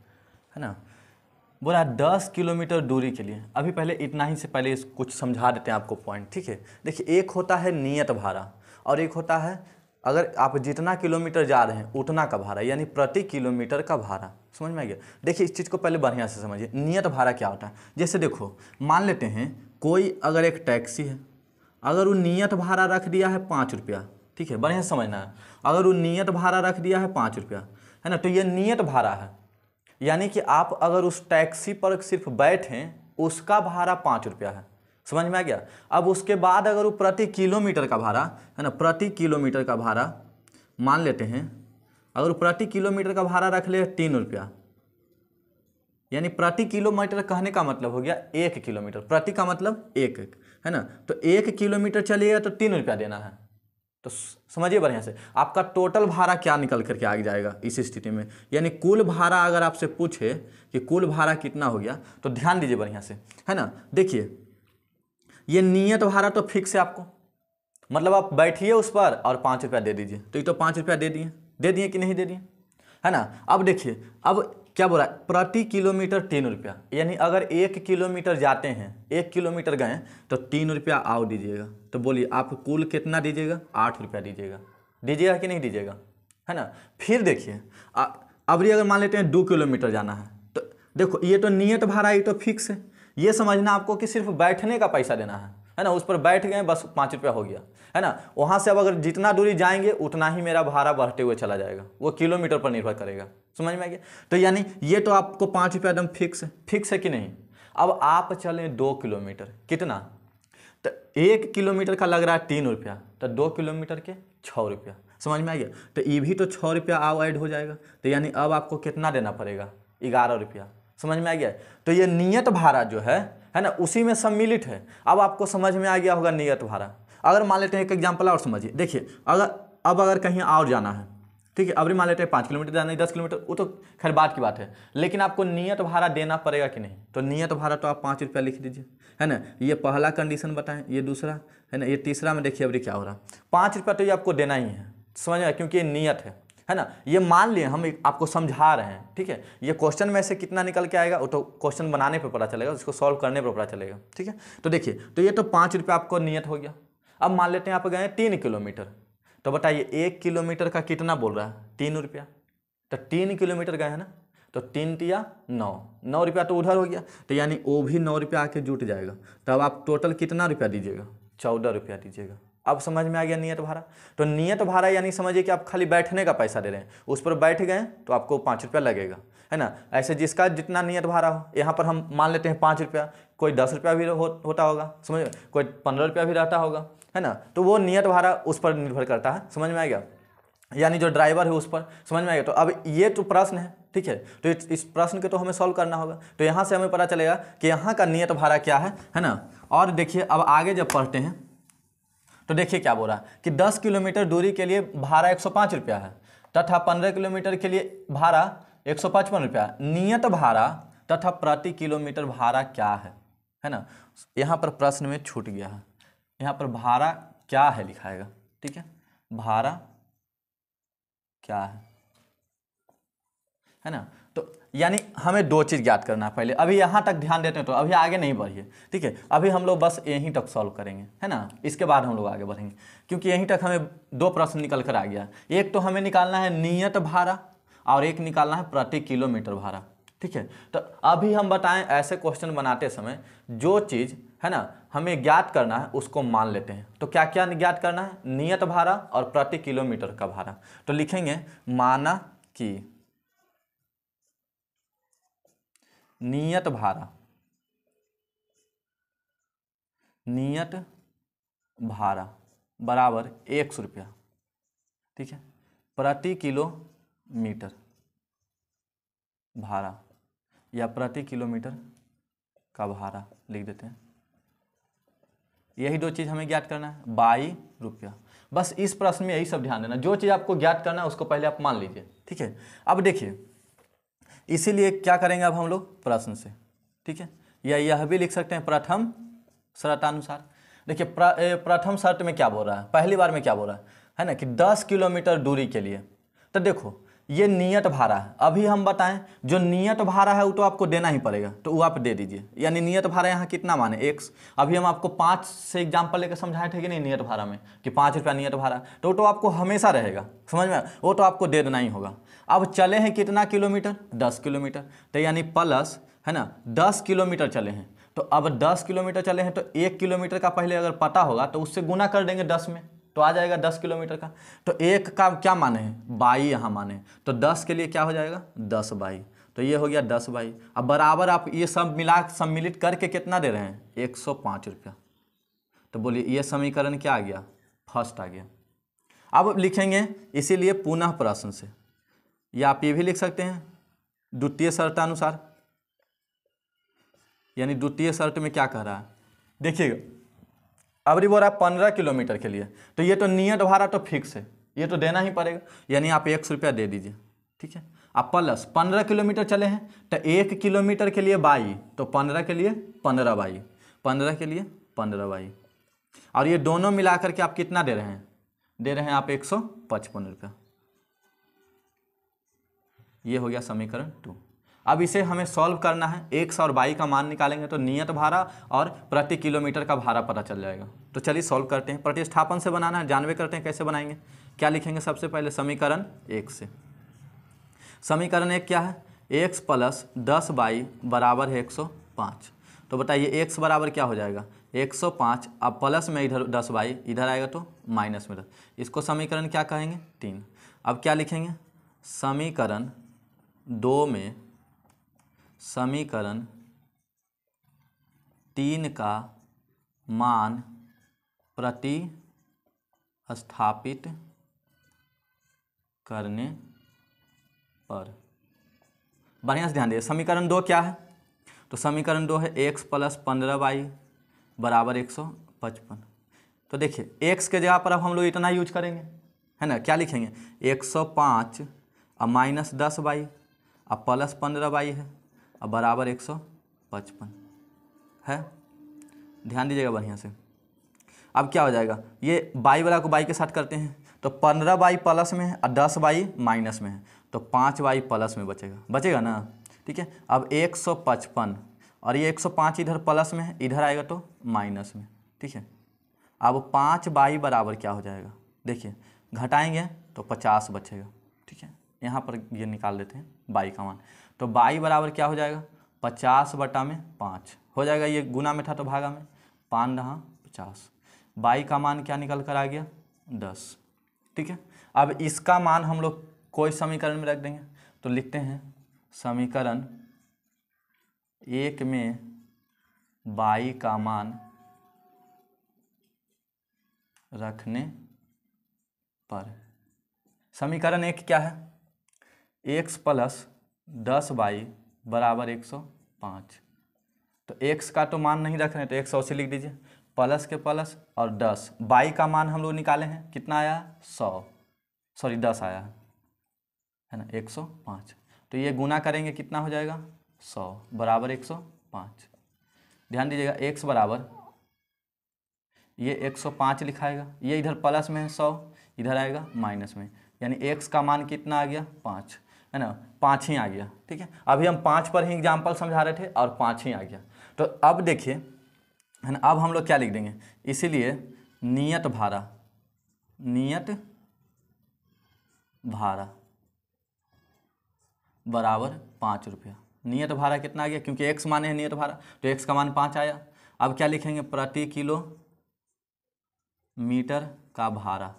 है ना बोला दस किलोमीटर दूरी के लिए अभी पहले इतना ही से पहले कुछ समझा देते हैं आपको पॉइंट ठीक है देखिए एक होता है नियत भाड़ा और एक होता है अगर आप जितना किलोमीटर जा रहे हैं उतना का भाड़ा यानी प्रति किलोमीटर का भाड़ा समझ में आ गया देखिए इस चीज़ को पहले बढ़िया से समझिए नियत भाड़ा क्या होता है जैसे देखो मान लेते हैं कोई अगर एक टैक्सी है अगर वो नियत भाड़ा रख दिया है पाँच रुपया ठीक है बढ़िया समझना है अगर वो नियत भाड़ा रख दिया है पाँच रुपया है ना तो ये नियत भाड़ा है यानी कि आप अगर उस टैक्सी पर सिर्फ बैठें उसका भाड़ा पाँच रुपया है समझ में आ गया अब उसके बाद अगर वो प्रति किलोमीटर का भाड़ा है ना प्रति किलोमीटर का भाड़ा मान लेते हैं अगर प्रति किलोमीटर का भाड़ा रख ले तीन रुपया यानी प्रति किलोमीटर कहने का मतलब हो गया एक किलोमीटर प्रति का मतलब एक है ना तो एक किलोमीटर चलिएगा तो तीन रुपया देना है तो समझिए बढ़िया से आपका टोटल भाड़ा क्या निकल करके आ जाएगा इस स्थिति में यानी कुल भाड़ा अगर आपसे पूछे कि कुल भाड़ा कितना हो गया तो ध्यान दीजिए बढ़िया से है ना देखिए ये नियत भाड़ा तो फिक्स है आपको मतलब आप बैठिए उस पर और पाँच रुपया दे दीजिए तो ये तो पाँच रुपया दे दिए दे दिए कि नहीं दे दिए है ना अब देखिए अब क्या बोला है प्रति किलोमीटर तीन रुपया यानी अगर एक किलोमीटर जाते हैं एक किलोमीटर गए तो तीन रुपया आओ दीजिएगा तो बोलिए आप कुल कितना दीजिएगा आठ रुपया दीजिएगा दीजिएगा कि नहीं दीजिएगा है ना फिर देखिए अब ये अगर मान लेते हैं दो किलोमीटर जाना है तो देखो ये तो नियत भाड़ा ये तो फिक्स है ये समझना आपको कि सिर्फ बैठने का पैसा देना है है ना उस पर बैठ गए बस पाँच रुपया हो गया है ना वहाँ से अब अगर जितना दूरी जाएंगे उतना ही मेरा भाड़ा बढ़ते हुए चला जाएगा वो किलोमीटर पर निर्भर करेगा समझ में आ गया तो यानी ये तो आपको पाँच रुपया एकदम फिक्स है फिक्स है कि नहीं अब आप चलें दो किलोमीटर कितना तो एक किलोमीटर का लग रहा है तीन रुपया तो दो किलोमीटर के छः रुपया समझ में आ गया तो ये भी तो छः रुपया आओ ऐड हो जाएगा तो यानी अब आपको कितना देना पड़ेगा ग्यारह रुपया समझ में आ गया तो ये नियत भाड़ा जो है है ना उसी में सम्मिलित है अब आपको समझ में आ गया होगा नियत भाड़ा अगर मान लेते हैं एक एग्जाम्पल और समझिए देखिए अगर अब अगर कहीं और जाना है ठीक है अभी मान लेते हैं पाँच किलोमीटर जाना है दस किलोमीटर वो तो खैर बात की बात है लेकिन आपको नियत भाड़ा देना पड़ेगा कि नहीं तो नियत भाड़ा तो आप पाँच रुपया लिख दीजिए है ना ये पहला कंडीशन बताएं ये दूसरा है ना ये तीसरा में देखिए अभी क्या हो रहा है पाँच रुपया तो ये आपको देना ही है समझ में क्योंकि ये नियत है है ना ये मान लिए हम आपको समझा रहे हैं ठीक है ये क्वेश्चन में से कितना निकल के आएगा वो तो क्वेश्चन बनाने पर पता चलेगा उसको सॉल्व करने पर पता चलेगा ठीक है तो देखिए तो ये तो पाँच रुपये आपको नियत हो गया अब मान लेते हैं आप गए तीन किलोमीटर तो बताइए एक किलोमीटर का कितना बोल रहा है तीन रुपया तो तीन किलोमीटर गए हैं ना तो तीन तिया नौ नौ रुपया तो उधर हो गया तो यानी वो भी नौ रुपया आके जुट जाएगा तब आप टोटल कितना रुपया दीजिएगा चौदह रुपया दीजिएगा अब समझ में आ गया नियत भाड़ा तो नियत भाड़ा यानी समझिए कि आप खाली बैठने का पैसा दे रहे हैं उस पर बैठ गए तो आपको पाँच रुपया लगेगा है ना ऐसे जिसका जितना नियत भाड़ा हो यहाँ पर हम मान लेते हैं पाँच रुपया कोई दस रुपया भी हो, होता होगा समझ कोई पंद्रह रुपया भी रहता होगा है ना तो वो नियत भाड़ा उस पर निर्भर करता है समझ में आएगा यानी जो ड्राइवर है उस पर समझ में आएगा तो अब ये तो प्रश्न है ठीक है तो इस प्रश्न के तो हमें सॉल्व करना होगा तो यहाँ से हमें पता चलेगा कि यहाँ का नियत भाड़ा क्या है है ना और देखिए अब आगे जब पढ़ते हैं तो देखिए क्या बोला कि दस किलोमीटर दूरी के लिए भाड़ा एक रुपया है तथा पंद्रह किलोमीटर के लिए भाड़ा एक रुपया नियत भाड़ा तथा प्रति किलोमीटर भाड़ा क्या है है ना यहाँ पर प्रश्न में छूट गया है यहाँ पर भाड़ा क्या है लिखाएगा ठीक है भाड़ा क्या है है ना यानी हमें दो चीज़ ज्ञात करना है पहले अभी यहाँ तक ध्यान देते हैं तो अभी आगे नहीं बढ़िए ठीक है अभी हम लोग बस यहीं तक सॉल्व करेंगे है ना इसके बाद हम लोग आगे बढ़ेंगे क्योंकि यहीं तक हमें दो प्रश्न निकल कर आ गया एक तो हमें निकालना है नियत भाड़ा और एक निकालना है प्रति किलोमीटर भाड़ा ठीक है तो अभी हम बताएं ऐसे क्वेश्चन बनाते समय जो चीज़ है ना हमें ज्ञात करना है उसको मान लेते हैं तो क्या क्या ज्ञात करना है नियत भाड़ा और प्रति किलोमीटर का भाड़ा तो लिखेंगे माना कि नियत भारा नियत भारा बराबर एक सौ रुपया ठीक है प्रति किलोमीटर भाड़ा या प्रति किलोमीटर का भाड़ा लिख देते हैं यही दो चीज़ हमें ज्ञात करना है बाई रुपया बस इस प्रश्न में यही सब ध्यान देना जो चीज़ आपको ज्ञात करना है उसको पहले आप मान लीजिए ठीक है अब देखिए इसीलिए क्या करेंगे अब हम लोग प्रश्न से ठीक है या यह भी लिख सकते हैं प्रथम शर्तानुसार देखिए प्रथम शर्त में क्या बोल रहा है पहली बार में क्या बोल रहा है है ना कि दस किलोमीटर दूरी के लिए तो देखो ये नियत भाड़ा है अभी हम बताएं जो नियत भाड़ा है वो तो आपको देना ही पड़ेगा तो वो आप दे दीजिए यानी नियत भाड़ा यहाँ कितना माने एक अभी हम आपको पाँच से एग्जाम्पल लेकर समझाए थे कि नहीं नियत भाड़ा में कि पाँच रुपया नियत भाड़ा तो वो तो आपको हमेशा रहेगा समझ में वो तो आपको दे देना ही होगा अब चले हैं कितना किलोमीटर दस किलोमीटर तो यानी प्लस है ना दस किलोमीटर चले हैं तो अब दस किलोमीटर चले हैं तो एक किलोमीटर का पहले अगर पता होगा तो उससे गुना कर देंगे दस में तो आ जाएगा दस किलोमीटर का तो एक का क्या माने हैं बाई यहाँ माने तो दस के लिए क्या हो जाएगा दस बाई तो ये हो गया दस बाई अब बराबर आप ये सब मिला सम्मिलित करके कितना दे रहे हैं एक सौ पाँच रुपया तो बोलिए ये समीकरण क्या आ गया फर्स्ट आ गया अब लिखेंगे इसीलिए पुनः प्रश्न से या आप ये भी लिख सकते हैं द्वितीय शर्तानुसार यानी द्वितीय शर्त में क्या कह रहा है देखिएगा अभी बोल रहा है पंद्रह किलोमीटर के लिए तो ये तो नियत भाड़ा तो फिक्स है ये तो देना ही पड़ेगा यानी आप एक रुपया दे दीजिए ठीक है आप प्लस पंद्रह किलोमीटर चले हैं तो एक किलोमीटर के लिए बाई तो पंद्रह के लिए पंद्रह बाई पंद्रह के लिए पंद्रह बाई और ये दोनों मिला करके आप कितना दे रहे हैं दे रहे हैं आप एक सौ पचपन रुपया ये हो गया समीकरण टू अब इसे हमें सॉल्व करना है एक सौ और बाई का मान निकालेंगे तो नियत भाड़ा और प्रति किलोमीटर का भाड़ा पता चल जाएगा तो चलिए सॉल्व करते हैं प्रतिस्थापन से बनाना है जानवे करते हैं कैसे बनाएंगे क्या लिखेंगे सबसे पहले समीकरण एक से समीकरण एक क्या है एक्स प्लस दस बाई बराबर है एक सौ पाँच तो बताइए एक्स बराबर क्या हो जाएगा एक सौ पाँच अब प्लस में इधर दस बाई इधर आएगा तो माइनस में दस इसको समीकरण क्या कहेंगे तीन अब क्या लिखेंगे समीकरण दो में समीकरण तीन का मान प्रति स्थापित करने पर बढ़िया से ध्यान दीजिए समीकरण दो क्या है तो समीकरण दो है x प्लस पंद्रह वाई बराबर एक सौ पचपन तो देखिए x के जगह पर अब हम लोग इतना यूज करेंगे है ना क्या लिखेंगे एक सौ पाँच और माइनस दस वाई और प्लस पंद्रह वाई है और बराबर एक सौ पचपन है ध्यान दीजिएगा बढ़िया से अब क्या हो जाएगा ये बाई वाला को बाई के साथ करते हैं तो पंद्रह बाई प्लस में है और दस बाई माइनस में है तो पाँच बाई प्लस में बचेगा बचेगा ना ठीक है अब एक सौ पचपन और ये एक सौ पाँच इधर प्लस में है इधर आएगा तो माइनस में ठीक है अब पाँच बाई बराबर क्या हो जाएगा देखिए घटाएंगे तो पचास बचेगा ठीक है यहाँ पर ये निकाल देते हैं बाई का मान तो बाई बराबर क्या हो जाएगा पचास बटा में पाँच हो जाएगा ये गुना में था तो भागा में पान रहा पचास बाई का मान क्या निकल कर आ गया दस ठीक है अब इसका मान हम लोग कोई समीकरण में रख देंगे तो लिखते हैं समीकरण एक में बाई का मान रखने पर समीकरण एक क्या है एक्स प्लस दस बाई बराबर एक सौ पाँच तो एक्स का तो मान नहीं रख रहे हैं तो एक सौ से लिख दीजिए प्लस के प्लस और दस बाई का मान हम लोग निकाले हैं कितना आया सौ सॉरी दस आया है ना एक सौ पाँच तो ये गुना करेंगे कितना हो जाएगा सौ बराबर एक सौ पाँच ध्यान दीजिएगा एक्स बराबर ये एक सौ पाँच लिखाएगा ये इधर प्लस में है सौ इधर आएगा माइनस में यानी एक्स का मान कितना आ गया पाँच है ना पाँच ही आ गया ठीक है अभी हम पाँच पर ही एग्जाम्पल समझा रहे थे और पाँच ही आ गया तो अब देखिए है ना अब हम लोग क्या लिख देंगे इसीलिए नियत भाड़ा नियत भारा बराबर पाँच रुपया नियत भाड़ा कितना आ गया क्योंकि एक्स माने है नियत भाड़ा तो एक्स का मान पाँच आया अब क्या लिखेंगे प्रति किलो मीटर का भाड़ा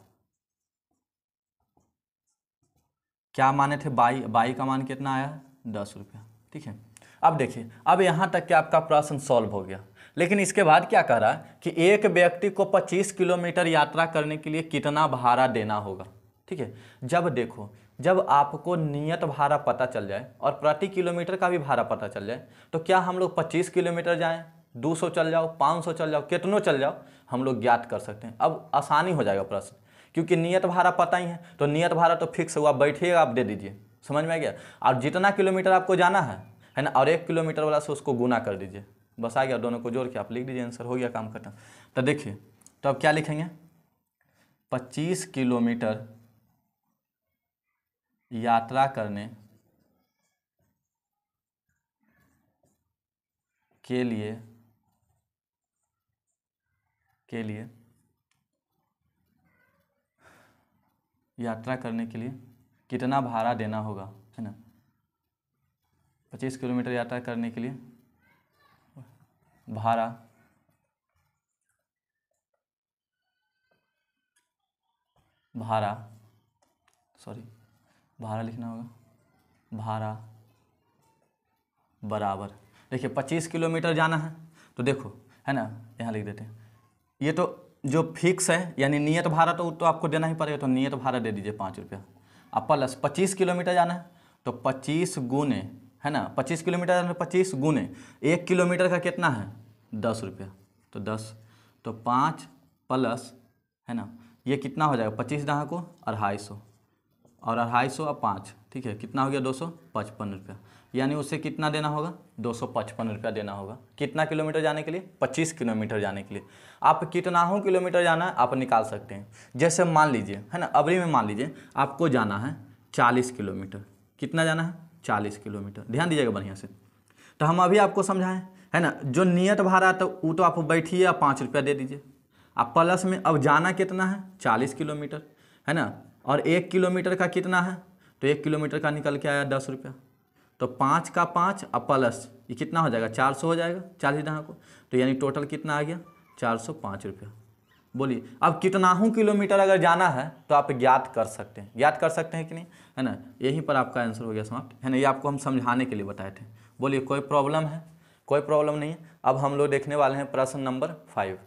क्या माने थे बाई बाई का मान कितना आया दस रुपया ठीक है अब देखिए अब यहाँ तक कि आपका प्रश्न सॉल्व हो गया लेकिन इसके बाद क्या कह रहा है कि एक व्यक्ति को 25 किलोमीटर यात्रा करने के लिए कितना भाड़ा देना होगा ठीक है जब देखो जब आपको नियत भाड़ा पता चल जाए और प्रति किलोमीटर का भी भाड़ा पता चल जाए तो क्या हम लोग पच्चीस किलोमीटर जाएँ 200 चल जाओ 500 चल जाओ कितनों चल जाओ हम लोग ज्ञात कर सकते हैं अब आसानी हो जाएगा प्रश्न क्योंकि नियत भाड़ा पता ही है तो नियत भाड़ा तो फिक्स हुआ बैठिएगा आप दे दीजिए समझ में आ गया और जितना किलोमीटर आपको जाना है है ना और एक किलोमीटर वाला से उसको गुना कर दीजिए बस आ गया दोनों को जोड़ के आप लिख दीजिए आंसर हो गया काम खत्म तो देखिए तो अब क्या लिखेंगे पच्चीस किलोमीटर यात्रा करने के लिए के लिए यात्रा करने के लिए कितना भाड़ा देना होगा है ना पच्चीस किलोमीटर यात्रा करने के लिए भाड़ा भाड़ा सॉरी भाड़ा लिखना होगा भाड़ा बराबर देखिए पच्चीस किलोमीटर जाना है तो देखो है ना यहाँ लिख देते हैं ये तो जो फिक्स है यानी नियत भाड़ा तो तो आपको देना ही पड़ेगा तो नियत भाड़ा दे दीजिए पाँच रुपया अब प्लस पच्चीस किलोमीटर जाना है तो पच्चीस गुने है ना पच्चीस किलोमीटर जाना पच्चीस गुने एक किलोमीटर का कितना है दस रुपया तो दस तो पाँच प्लस है ना ये कितना हो जाएगा पच्चीस दहा को अढ़ाई सौ और अढ़ाई सौ और पाँच ठीक है कितना हो गया दो सौ पचपन रुपया यानी उसे कितना देना होगा दो सौ पचपन रुपया देना होगा कितना किलोमीटर जाने के लिए पच्चीस किलोमीटर जाने के लिए आप कितना हो किलोमीटर जाना है आप निकाल सकते हैं जैसे मान लीजिए है ना अभी में मान लीजिए आपको जाना है चालीस किलोमीटर कितना जाना है चालीस किलोमीटर ध्यान दीजिएगा बढ़िया से तो हम अभी आपको समझाएं है ना जो नियत भाड़ा तो वो तो आप बैठिए आप पाँच रुपया दे दीजिए आप प्लस में अब जाना कितना है चालीस किलोमीटर है ना और एक किलोमीटर का कितना है तो एक किलोमीटर का निकल के आया दस रुपया तो पाँच का पाँच और प्लस ये कितना हो जाएगा चार सौ हो जाएगा चार सीधा को तो यानी टोटल कितना आ गया चार सौ पाँच रुपया बोलिए अब कितनाहू किलोमीटर अगर जाना है तो आप ज्ञात कर सकते हैं ज्ञात कर सकते हैं कि नहीं है ना यहीं पर आपका आंसर हो गया समाप्त है ना ये आपको हम समझाने के लिए बताए थे बोलिए कोई प्रॉब्लम है कोई प्रॉब्लम नहीं है अब हम लोग देखने वाले हैं प्रश्न नंबर फाइव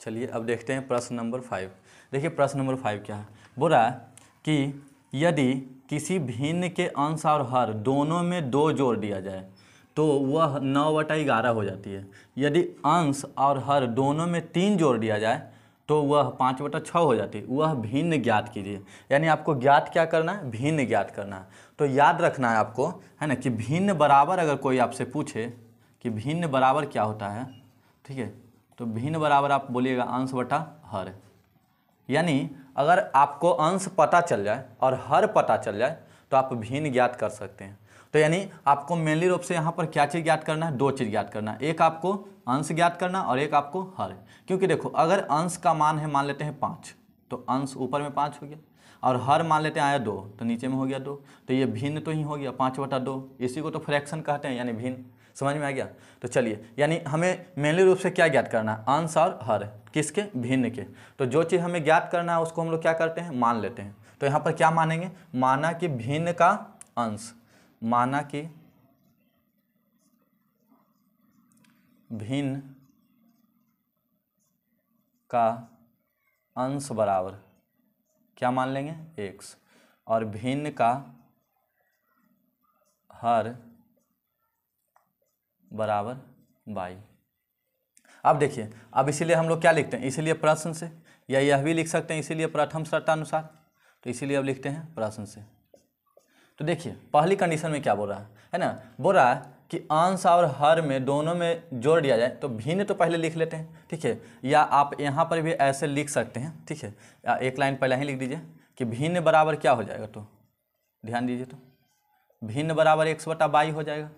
चलिए अब देखते हैं प्रश्न नंबर फाइव देखिए प्रश्न नंबर फाइव क्या है बोला कि यदि किसी भिन्न के अंश और हर दोनों में दो जोड़ दिया जाए तो वह नौ बटा ग्यारह हो जाती है यदि अंश और हर दोनों में तीन जोड़ दिया जाए तो वह पाँच बटा छः हो जाती है वह भिन्न ज्ञात कीजिए यानी आपको ज्ञात क्या करना है भिन्न ज्ञात करना है तो याद रखना है आपको है ना कि भिन्न बराबर अगर कोई आपसे पूछे कि भिन्न बराबर क्या होता है ठीक है तो भिन्न बराबर आप बोलिएगा अंश बटा हर यानी अगर आपको अंश पता चल जाए और हर पता चल जाए तो आप भिन्न ज्ञात कर सकते हैं तो यानी आपको मेनली रूप से यहाँ पर क्या चीज़ ज्ञात करना है दो चीज़ ज्ञात करना है एक आपको अंश ज्ञात करना और एक आपको हर क्योंकि देखो अगर अंश का मान है मान लेते हैं पाँच तो अंश ऊपर में पाँच हो गया और हर मान लेते हैं आया दो तो नीचे में हो गया दो तो ये भिन्न तो ही हो गया पाँच बटा दो इसी को तो फ्रैक्शन कहते हैं यानी भिन्न समझ में आ गया तो चलिए यानी हमें मेनली रूप से क्या ज्ञात करना है अंश और हर किसके भिन्न के तो जो चीज़ हमें ज्ञात करना है उसको हम लोग क्या करते हैं मान लेते हैं तो यहाँ पर क्या मानेंगे माना कि भिन्न का अंश माना कि भिन्न का अंश बराबर क्या मान लेंगे एक्स और भिन्न का हर बराबर बाई अब देखिए अब इसीलिए हम लोग क्या लिखते हैं इसीलिए प्रश्न से या यह भी लिख सकते हैं इसीलिए प्रथम शर्तानुसार तो इसीलिए अब लिखते हैं प्रश्न से तो देखिए पहली कंडीशन में क्या बोल रहा है है ना बोल रहा है कि अंश और हर में दोनों में जोड़ दिया जाए तो भिन्न तो पहले लिख लेते हैं ठीक है या आप यहाँ पर भी ऐसे लिख सकते हैं ठीक है या एक लाइन पहले ही लिख दीजिए कि भिन्न बराबर क्या हो जाएगा तो ध्यान दीजिए तो भिन्न बराबर एक्स बटा बाई हो जाएगा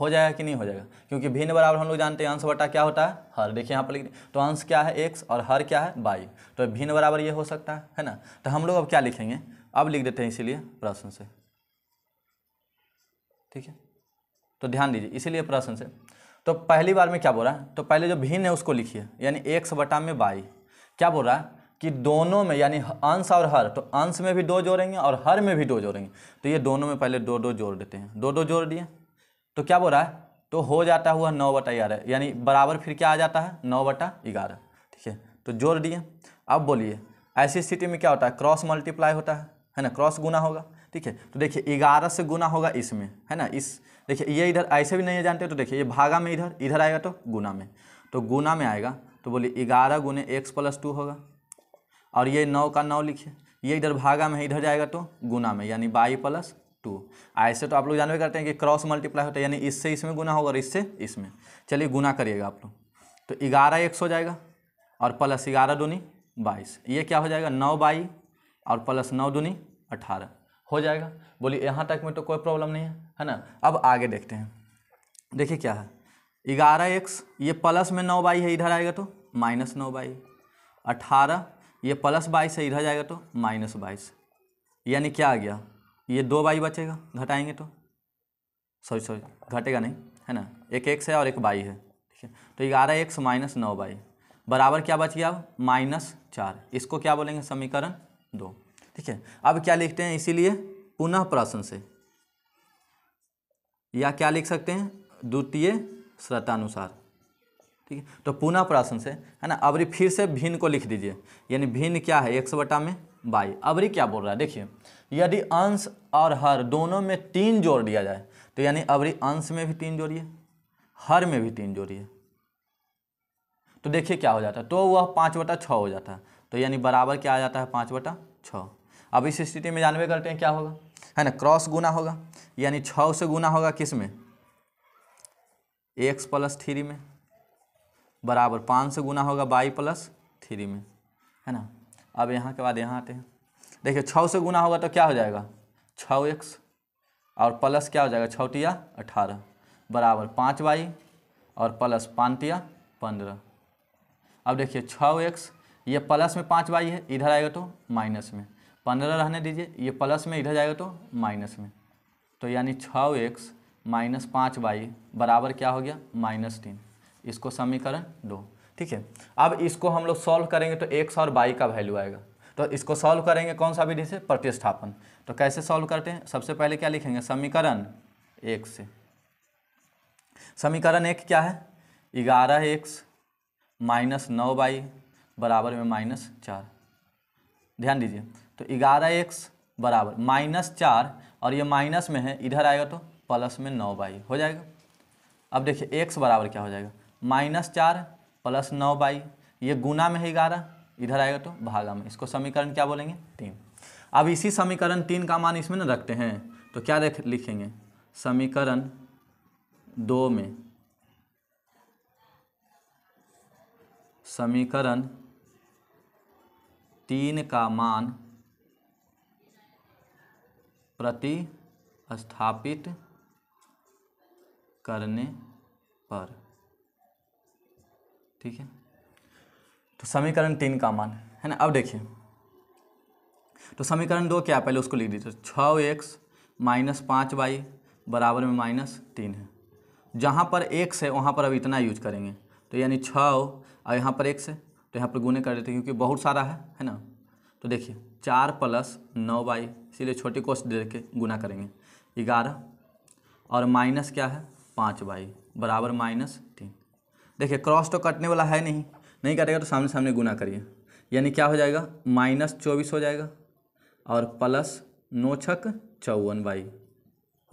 हो जाएगा कि नहीं हो जाएगा क्योंकि भिन्न बराबर हम लोग जानते हैं अंश बटा क्या होता है हर देखिए यहाँ पर लिख तो अंश क्या है एक्स और हर क्या है बाई तो भिन्न बराबर ये हो सकता है है ना तो हम लोग अब क्या लिखेंगे अब लिख देते हैं इसीलिए प्रश्न से ठीक है तो ध्यान दीजिए इसीलिए प्रश्न से तो पहली बार में क्या बोल रहा है तो पहले जो भिन्न है उसको लिखिए यानी एक्स बटा में बाई क्या बोल रहा है कि दोनों में यानी अंश और हर तो अंश में भी दो जोड़ेंगे और हर में भी दो जोड़ेंगे तो ये दोनों में पहले दो दो जोड़ देते हैं दो दो जोड़ दिए तो क्या बोल रहा है तो हो जाता हुआ नौ बटा ग्यारह यानी बराबर फिर क्या आ जाता है नौ बटा ग्यारह ठीक है तो जोड़ दिए अब बोलिए ऐसी स्थिति में क्या होता है क्रॉस मल्टीप्लाई होता है है ना क्रॉस गुना होगा ठीक है तो देखिए ग्यारह से गुना होगा इसमें है ना इस देखिए ये इधर ऐसे भी नहीं है जानते तो देखिए ये भागा में इधर इधर आएगा तो गुना में तो गुना में आएगा तो बोलिए ग्यारह गुने एक्स प्लस टू होगा और ये नौ का नौ लिखिए ये इधर भागा में इधर जाएगा तो गुना में यानी बाई प्लस टू ऐसे तो आप लोग जानवे करते हैं कि क्रॉस मल्टीप्लाई होता है यानी इससे इसमें गुना होगा और इससे इसमें चलिए गुना करिएगा आप लोग तो ग्यारह एक हो जाएगा और प्लस ग्यारह दूनी बाईस ये क्या हो जाएगा नौ बाई और प्लस नौ दूनी अठारह हो जाएगा बोलिए यहाँ तक में तो कोई प्रॉब्लम नहीं है है ना अब आगे देखते हैं देखिए क्या है ग्यारह एक्स ये प्लस में नौ बाई है इधर आएगा तो माइनस नौ बाई अठारह ये प्लस बाईस है इधर जाएगा तो माइनस बाईस यानी क्या आ गया ये दो बाई बचेगा घटाएंगे तो सॉरी सॉरी घटेगा नहीं है ना एक एक्स है और एक बाई है ठीक है तो ग्यारह एक्स माइनस नौ बाई बराबर क्या बच गया अब माइनस चार इसको क्या बोलेंगे समीकरण दो ठीक है अब क्या लिखते हैं इसीलिए पुनः प्रश्न से या क्या लिख सकते हैं द्वितीय श्रतानुसार ठीक है तो पुनः प्रश्न से है ना अबरी फिर से भिन्न को लिख दीजिए यानी भिन्न क्या है एक्स बटा में बाई अबरी क्या बोल रहा है देखिए यदि अंश और हर दोनों में तीन जोड़ दिया जाए तो यानी अवरी अंश में भी तीन जोड़िए हर में भी तीन जोड़िए तो देखिए क्या हो जाता है तो वह पाँच बटा छः हो जाता है तो यानी बराबर क्या आ जाता है पाँच बटा छः अब इस स्थिति में जानवे करते हैं क्या होगा है ना क्रॉस गुना होगा यानी छः से गुना होगा किस में एक्स प्लस थ्री में बराबर पाँच से गुना होगा बाई प्लस थ्री में है ना अब यहाँ के बाद यहाँ आते हैं देखिए छः से गुना होगा तो क्या हो जाएगा छः एक्स और प्लस क्या हो जाएगा छिया अठारह बराबर पाँच वाई और प्लस पाँतिया पंद्रह अब देखिए छः एक्स ये प्लस में पाँच वाई है इधर आएगा तो माइनस में पंद्रह रहने दीजिए ये प्लस में इधर जाएगा तो माइनस में तो यानी छः एक्स माइनस पाँच वाई बराबर क्या हो गया माइनस तीन इसको समीकरण दो ठीक है अब इसको हम लोग सॉल्व करेंगे तो एक्स और वाई का वैल्यू आएगा तो इसको सॉल्व करेंगे कौन सा विधि से प्रतिस्थापन तो कैसे सॉल्व करते हैं सबसे पहले क्या लिखेंगे समीकरण एक से समीकरण एक क्या है ग्यारह एक्स माइनस नौ बाई बराबर में माइनस चार ध्यान दीजिए तो ग्यारह एक्स बराबर माइनस चार और ये माइनस में है इधर आएगा तो प्लस में नौ बाई हो जाएगा अब देखिए एक्स बराबर क्या हो जाएगा माइनस चार प्लस नौ बाई ये गुना में है ग्यारह इधर आएगा तो भागा में इसको समीकरण क्या बोलेंगे तीन अब इसी समीकरण तीन का मान इसमें ना रखते हैं तो क्या लिखेंगे समीकरण दो में समीकरण तीन का मान प्रतिस्थापित करने पर ठीक है तो समीकरण तीन का मान है ना अब देखिए तो समीकरण दो क्या पहले उसको लिख दीजिए छः एक्स माइनस पाँच वाई बराबर में माइनस तीन है जहाँ पर एक्स है वहाँ पर अब इतना यूज करेंगे तो यानी छ और यहाँ पर एक्स है तो यहाँ पर गुने कर देते हैं क्योंकि बहुत सारा है है ना तो देखिए चार प्लस नौ बाई इसीलिए छोटी कोस्ट दे के गुना करेंगे ग्यारह और माइनस क्या है पाँच बाई बराबर माइनस तीन देखिए क्रॉस तो कटने वाला है नहीं नहीं काटेगा तो सामने सामने गुना करिए यानी क्या हो जाएगा माइनस चौबीस हो जाएगा और प्लस नौ छक चौवन बाई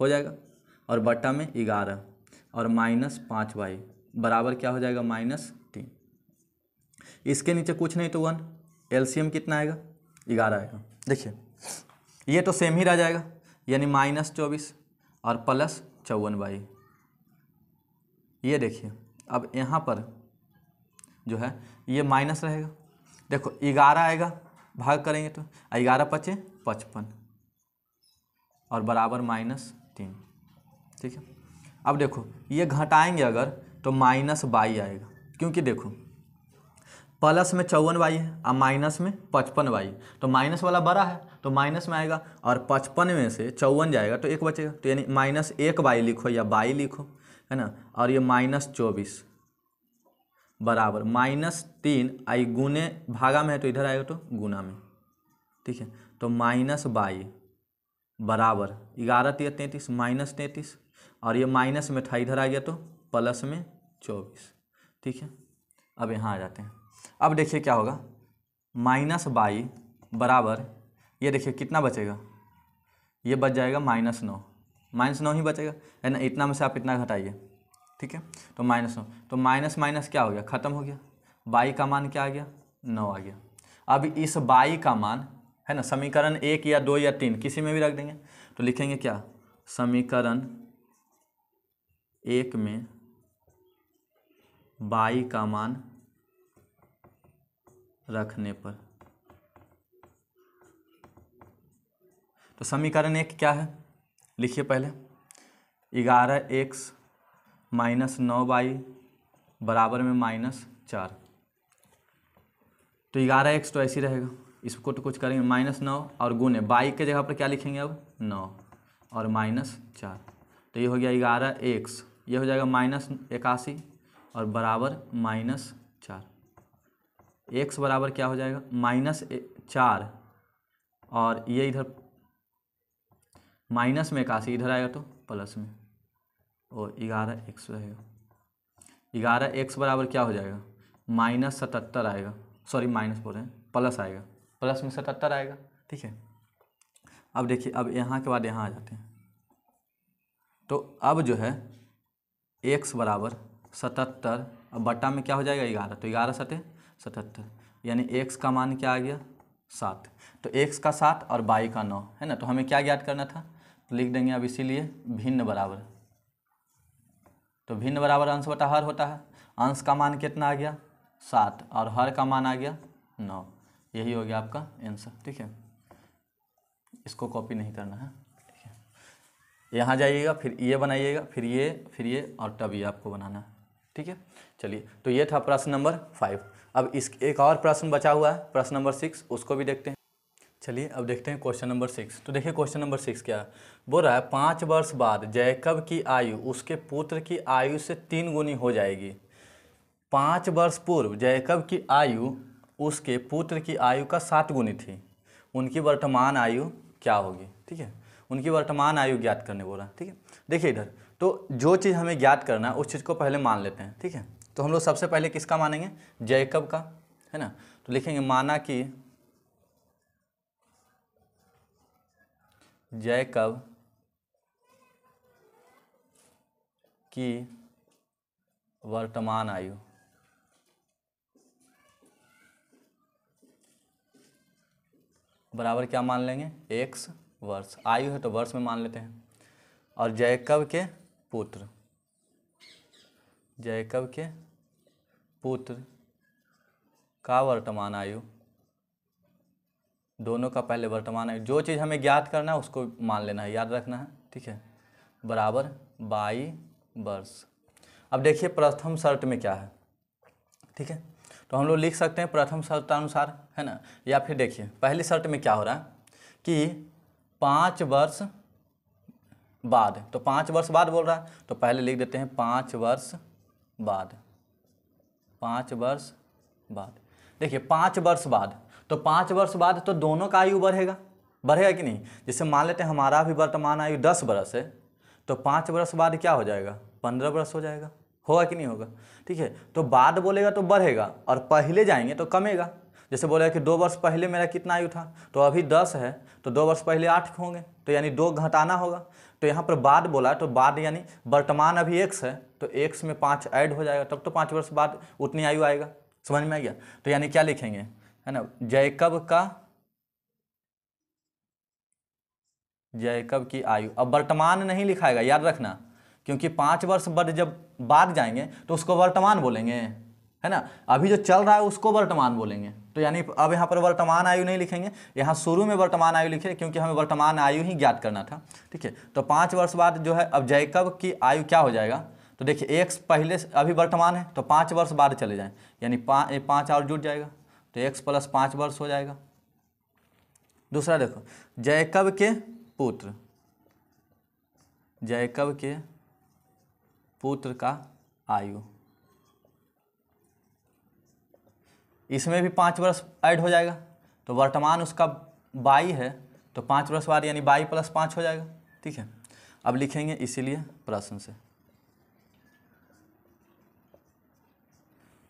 हो जाएगा और बट्टा में ग्यारह और माइनस पाँच बाई बराबर क्या हो जाएगा माइनस तीन इसके नीचे कुछ नहीं तो वन एलसीएम कितना आएगा ग्यारह आएगा देखिए ये तो सेम ही रह जाएगा यानी माइनस चौबीस और प्लस चौवन बाई ये देखिए अब यहाँ पर जो है ये माइनस रहेगा देखो ग्यारह आएगा भाग करेंगे तो ग्यारह पचे पचपन और बराबर माइनस तीन ठीक है अब देखो ये घटाएंगे अगर तो माइनस बाई आएगा क्योंकि देखो प्लस में चौवन वाई है और माइनस में पचपन वाई तो माइनस वाला बड़ा है तो माइनस में आएगा और पचपन में से चौवन जाएगा तो एक बचेगा तो यानी माइनस एक बाई लिखो या बाई लिखो है ना और ये माइनस चौबीस बराबर माइनस तीन आई गुने भागा में है तो इधर आएगा तो गुना में ठीक है तो माइनस बाई बराबर ग्यारह तीर तैंतीस माइनस तैंतीस और ये माइनस में था इधर आ गया तो प्लस में चौबीस ठीक है अब यहाँ आ जाते हैं अब देखिए क्या होगा माइनस बाई बराबर ये देखिए कितना बचेगा ये बच जाएगा माइनस नौ माइनस नौ ही बचेगा है ना इतना में से आप इतना घटाइए ठीक है तो माइनस नौ तो माइनस माइनस क्या हो गया ख़त्म हो गया बाई का मान क्या आ गया नौ आ गया अब इस बाई का मान है ना समीकरण एक या दो या तीन किसी में भी रख देंगे तो लिखेंगे क्या समीकरण एक में बाई का मान रखने पर तो समीकरण एक क्या है लिखिए पहले ग्यारह एक्स माइनस नौ बाई बराबर में माइनस चार तो ग्यारह एक्स तो ऐसे रहेगा इसको तो कुछ करेंगे माइनस नौ और गुने बाई के जगह पर क्या लिखेंगे अब नौ और माइनस चार तो ये हो गया ग्यारह एक्स ये हो जाएगा माइनस इक्यासी और बराबर माइनस चार एक्स बराबर क्या हो जाएगा माइनस चार और ये इधर माइनस में इक्यासी इधर आएगा तो प्लस में और ग्यारह एक्स रहेगा ग्यारह एक्स बराबर क्या हो जाएगा माइनस सतहत्तर आएगा सॉरी माइनस बोल रहे हैं प्लस आएगा प्लस में सतहत्तर आएगा ठीक है अब देखिए अब यहाँ के बाद यहाँ आ जाते हैं तो अब जो है एक्स बराबर सतहत्तर अब बट्टा में क्या हो जाएगा ग्यारह तो ग्यारह सतह सतहत्तर यानी एक्स का मान क्या आ गया सात तो एक्स का सात और बाई का नौ है ना तो हमें क्या ज्ञात करना था तो लिख देंगे अब इसीलिए भिन्न बराबर तो भिन्न बराबर अंश बटा हर होता है अंश का मान कितना आ गया सात और हर का मान आ गया नौ यही हो गया आपका आंसर ठीक है इसको कॉपी नहीं करना है ठीक है यहाँ जाइएगा फिर ये बनाइएगा फिर ये फिर ये और तब ये आपको बनाना है ठीक है चलिए तो ये था प्रश्न नंबर फाइव अब इस एक और प्रश्न बचा हुआ है प्रश्न नंबर सिक्स उसको भी देखते हैं चलिए अब देखते हैं क्वेश्चन नंबर सिक्स तो देखिए क्वेश्चन नंबर सिक्स क्या बोल रहा है पाँच वर्ष बाद जैकब की आयु उसके पुत्र की आयु से तीन गुनी हो जाएगी पाँच वर्ष पूर्व जैकब की आयु उसके पुत्र की आयु का सात गुनी थी उनकी वर्तमान आयु क्या होगी ठीक है उनकी वर्तमान आयु ज्ञात करने बोला ठीक है देखिए इधर तो जो चीज़ हमें ज्ञात करना है उस चीज़ को पहले मान लेते हैं ठीक है तो हम लोग सबसे पहले किसका मानेंगे जैकब का है ना तो लिखेंगे माना कि जैकब की वर्तमान आयु बराबर क्या मान लेंगे एक्स वर्ष आयु है तो वर्ष में मान लेते हैं और जैकब के पुत्र जैकब के पुत्र का वर्तमान आयु दोनों का पहले वर्तमान है जो चीज़ हमें ज्ञात करना है उसको मान लेना है याद रखना है ठीक है बराबर बाई वर्ष अब देखिए प्रथम शर्त में क्या है ठीक है तो हम लोग लिख सकते हैं प्रथम शर्तानुसार है ना या फिर देखिए पहली शर्त में क्या हो रहा है कि पाँच वर्ष बाद तो पाँच वर्ष बाद बोल रहा है तो पहले लिख देते हैं पाँच वर्ष बाद पाँच वर्ष बाद देखिए पाँच वर्ष बाद तो पाँच वर्ष बाद तो दोनों का आयु बढ़ेगा बढ़ेगा कि नहीं जैसे मान लेते हैं हमारा भी वर्तमान आयु दस वर्ष है तो पाँच वर्ष बाद क्या हो जाएगा पंद्रह वर्ष हो जाएगा होगा कि नहीं होगा ठीक है तो बाद बोलेगा तो बढ़ेगा और पहले जाएंगे तो कमेगा जैसे बोलेगा कि दो वर्ष पहले मेरा कितना आयु था तो अभी दस है तो दो वर्ष पहले आठ होंगे तो यानी दो घटाना होगा तो यहाँ पर बाद बोला तो बाद यानी वर्तमान अभी एक्स है तो एक्स में पाँच ऐड हो जाएगा तब तो पाँच वर्ष बाद उतनी आयु आएगा समझ में आ गया तो यानी क्या लिखेंगे है ना जयकब का जयकब की आयु अब वर्तमान नहीं लिखाएगा याद रखना क्योंकि पाँच वर्ष बाद जब बाद जाएंगे तो उसको वर्तमान बोलेंगे है ना अभी जो चल रहा है उसको वर्तमान बोलेंगे तो यानी अब यहाँ पर वर्तमान आयु नहीं लिखेंगे यहाँ शुरू में वर्तमान आयु लिखे क्योंकि हमें वर्तमान आयु ही ज्ञात करना था ठीक है तो पाँच वर्ष बाद जो है अब जयकब की आयु क्या हो जाएगा तो देखिए एक पहले अभी वर्तमान है तो पाँच वर्ष बाद चले जाएँ यानी पा, पाँच और जुट जाएगा तो एक्स प्लस पाँच वर्ष हो जाएगा दूसरा देखो जैकब के पुत्र जैकब के पुत्र का आयु इसमें भी पाँच वर्ष ऐड हो जाएगा तो वर्तमान उसका बाई है तो पाँच वर्ष बाद यानी बाई प्लस पाँच हो जाएगा ठीक है अब लिखेंगे इसीलिए प्रश्न से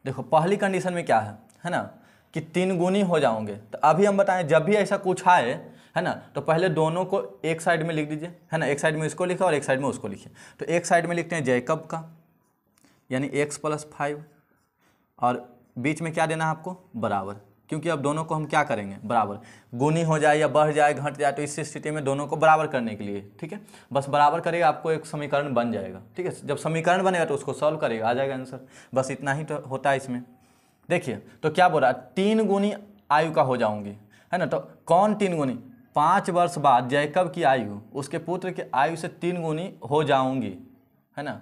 देखो पहली कंडीशन में क्या है है ना कि तीन गुनी हो जाओगे तो अभी हम बताएं जब भी ऐसा कुछ आए है ना तो पहले दोनों को एक साइड में लिख दीजिए है ना एक साइड में इसको लिखे और एक साइड में उसको लिखिए तो एक साइड में लिखते हैं जैकब का यानी एक्स प्लस फाइव और बीच में क्या देना है आपको बराबर क्योंकि अब दोनों को हम क्या करेंगे बराबर गुनी हो जाए या बढ़ जाए घट जाए तो इस स्थिति में दोनों को बराबर करने के लिए ठीक है बस बराबर करेगा आपको एक समीकरण बन जाएगा ठीक है जब समीकरण बनेगा तो उसको सॉल्व करेगा आ जाएगा आंसर बस इतना ही तो होता है इसमें देखिए तो क्या बोल रहा है तीन गुनी आयु का हो जाऊंगी है ना तो कौन तीन गुनी पाँच वर्ष बाद जैकब की आयु उसके पुत्र की आयु से तीन गुनी हो जाऊंगी है ना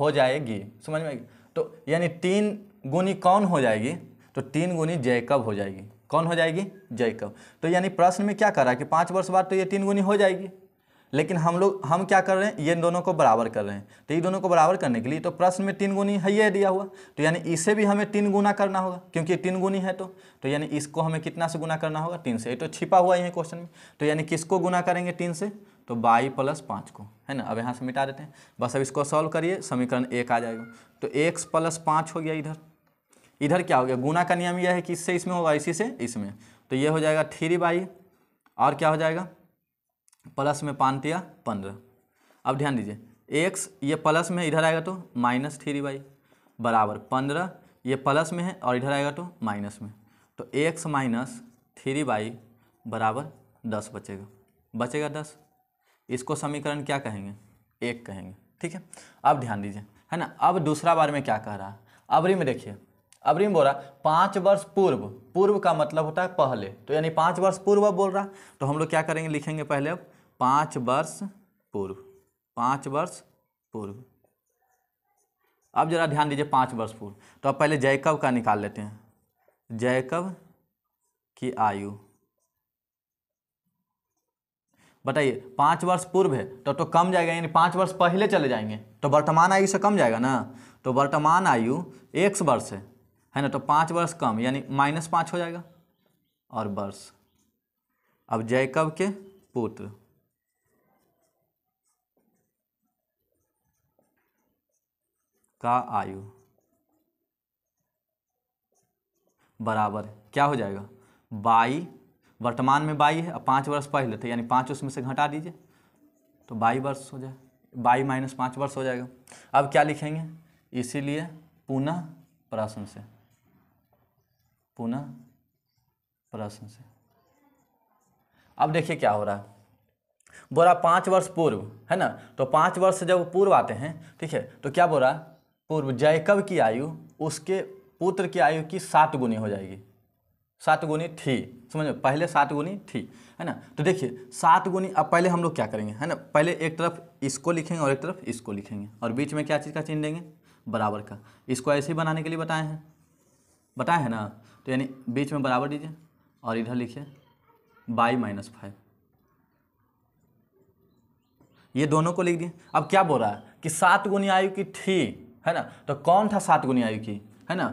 हो जाएगी समझ में आएगी तो यानी तीन गुनी कौन हो जाएगी तो तीन गुनी जैकब हो जाएगी कौन हो जाएगी जैकब तो यानी प्रश्न में क्या कर रहा है कि पाँच वर्ष बाद तो ये तीन गुनी हो जाएगी लेकिन हम लोग हम क्या कर रहे हैं ये दोनों को बराबर कर रहे हैं तो ये दोनों को बराबर करने के लिए तो प्रश्न में तीन गुनी है ये दिया हुआ तो यानी इसे भी हमें तीन गुना करना होगा क्योंकि तीन गुनी है तो तो यानी इसको हमें कितना से गुना करना होगा तीन से ये तो छिपा हुआ है क्वेश्चन में तो यानी किसको गुना करेंगे तीन से तो बाई प्लस पाँच को है ना अब यहाँ से मिटा देते हैं बस अब इसको सॉल्व करिए समीकरण एक आ जाएगा तो एक प्लस पाँच हो गया इधर इधर क्या हो गया गुना का नियम यह है कि इससे इसमें होगा इसी से इसमें तो ये हो जाएगा थ्री बाई और क्या हो जाएगा प्लस में पाँच तिया पंद्रह अब ध्यान दीजिए एक्स ये प्लस में इधर आएगा तो माइनस थ्री वाई बराबर पंद्रह ये प्लस में है और इधर आएगा तो माइनस में तो एक्स माइनस थ्री वाई बराबर दस बचेगा बचेगा दस इसको समीकरण क्या कहेंगे एक कहेंगे ठीक है अब ध्यान दीजिए है ना अब दूसरा बार में क्या कह रहा है अबरी में देखिए अबरी में बोल रहा पाँच वर्ष पूर्व पूर्व का मतलब होता है पहले तो यानी पाँच वर्ष पूर्व बोल रहा तो हम लोग क्या करेंगे लिखेंगे पहले अब पाँच वर्ष पूर्व पाँच वर्ष पूर्व अब जरा ध्यान दीजिए पाँच वर्ष पूर्व तो अब पहले जयकव का निकाल लेते हैं जयकव की आयु बताइए पाँच वर्ष पूर्व है तो तो कम जाएगा यानी पाँच वर्ष पहले चले जाएंगे तो वर्तमान आयु से कम जाएगा ना तो वर्तमान आयु एक वर्ष है है ना तो पाँच वर्ष कम यानी माइनस पाँच हो जाएगा और वर्ष अब जयकव के पुत्र का आयु बराबर क्या हो जाएगा बाई वर्तमान में बाई है अब पाँच वर्ष पहले थे यानी पाँच उसमें से घटा दीजिए तो बाई वर्ष हो जाए बाई माइनस पाँच वर्ष हो जाएगा अब क्या लिखेंगे इसीलिए पुनः प्रश्न से पुनः प्रश्न से अब देखिए क्या हो रहा है बोरा पाँच वर्ष पूर्व है ना तो पाँच वर्ष जब पूर्व आते हैं ठीक है तो क्या बोरा पूर्व जैकब की आयु उसके पुत्र की आयु की सात गुनी हो जाएगी सात गुनी थी समझ पहले सात गुनी थी है ना तो देखिए सात गुनी अब पहले हम लोग क्या करेंगे है ना पहले एक तरफ इसको लिखेंगे और एक तरफ इसको लिखेंगे और बीच में क्या चीज़ का चिन्ह देंगे बराबर का इसको ऐसे ही बनाने के लिए बताए हैं बताए हैं ना तो यानी बीच में बराबर दीजिए और इधर लिखिए बाई माइनस फाइव ये दोनों को लिख दिए अब क्या बोल रहा है कि सात गुनी आयु की थी है ना तो कौन था सात गुनी आयु की है ना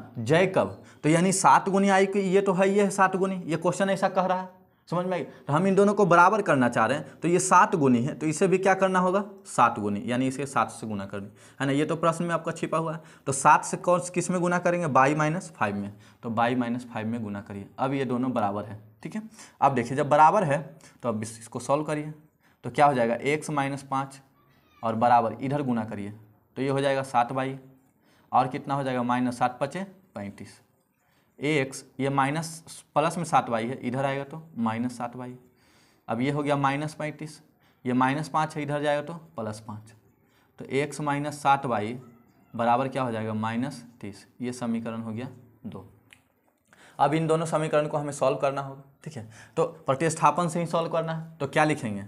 कब तो यानी सात गुनी आयु की ये तो है ये है सात गुनी ये क्वेश्चन ऐसा कह रहा है समझ में आई तो हम इन दोनों को बराबर करना चाह रहे हैं तो ये सात गुनी है तो इसे भी क्या करना होगा सात गुनी यानी इसे सात से गुना करनी है ना ये तो प्रश्न में आपका छिपा हुआ है तो सात से कौन किस में गुना करेंगे बाई माइनस फाइव में तो बाई माइनस फाइव में गुना करिए अब ये दोनों बराबर है ठीक है अब देखिए जब बराबर है तो अब इसको सॉल्व करिए तो क्या हो जाएगा एक्स माइनस पाँच और बराबर इधर गुना करिए तो ये हो जाएगा सात बाई और कितना हो जाएगा माइनस सात पचे पैंतीस ए एक्स ये माइनस प्लस में सात बाई है इधर आएगा तो माइनस सात बाई अब ये हो गया माइनस पैंतीस ये माइनस पाँच है इधर जाएगा तो प्लस पाँच तो एक्स माइनस सात बाई बराबर क्या हो जाएगा माइनस तीस ये समीकरण हो गया दो अब इन दोनों समीकरण को हमें सॉल्व करना होगा ठीक है तो प्रतिस्थापन से ही सॉल्व करना है तो क्या लिखेंगे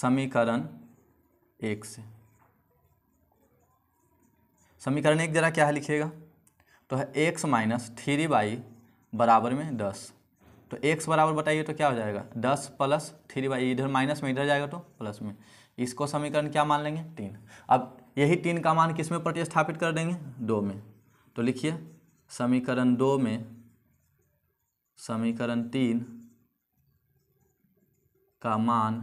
समीकरण एक से समीकरण एक जरा क्या है लिखिएगा तो है एक्स माइनस थ्री बाई बराबर में दस तो एक्स बराबर बताइए तो क्या हो जाएगा दस प्लस थ्री बाई इधर माइनस में इधर जाएगा तो प्लस में इसको समीकरण क्या मान लेंगे तीन अब यही तीन का मान किस में प्रतिस्थापित कर देंगे दो में तो लिखिए समीकरण दो में समीकरण तीन का मान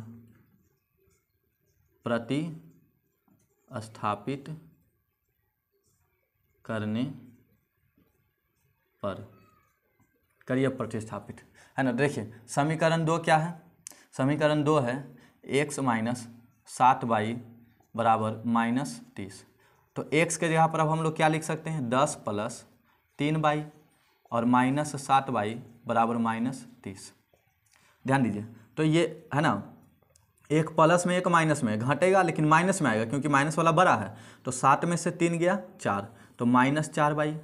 प्रति स्थापित करने पर करिए प्रतिस्थापित है ना देखिए समीकरण दो क्या है समीकरण दो है एक्स माइनस सात बाई बराबर माइनस तीस तो एक्स के जगह पर अब हम लोग क्या लिख सकते हैं दस प्लस तीन बाई और माइनस सात बाई बराबर माइनस तीस ध्यान दीजिए तो ये है ना एक प्लस में एक माइनस में घटेगा लेकिन माइनस में आएगा क्योंकि माइनस वाला बड़ा है तो सात में से तीन गया चार तो माइनस चार बाई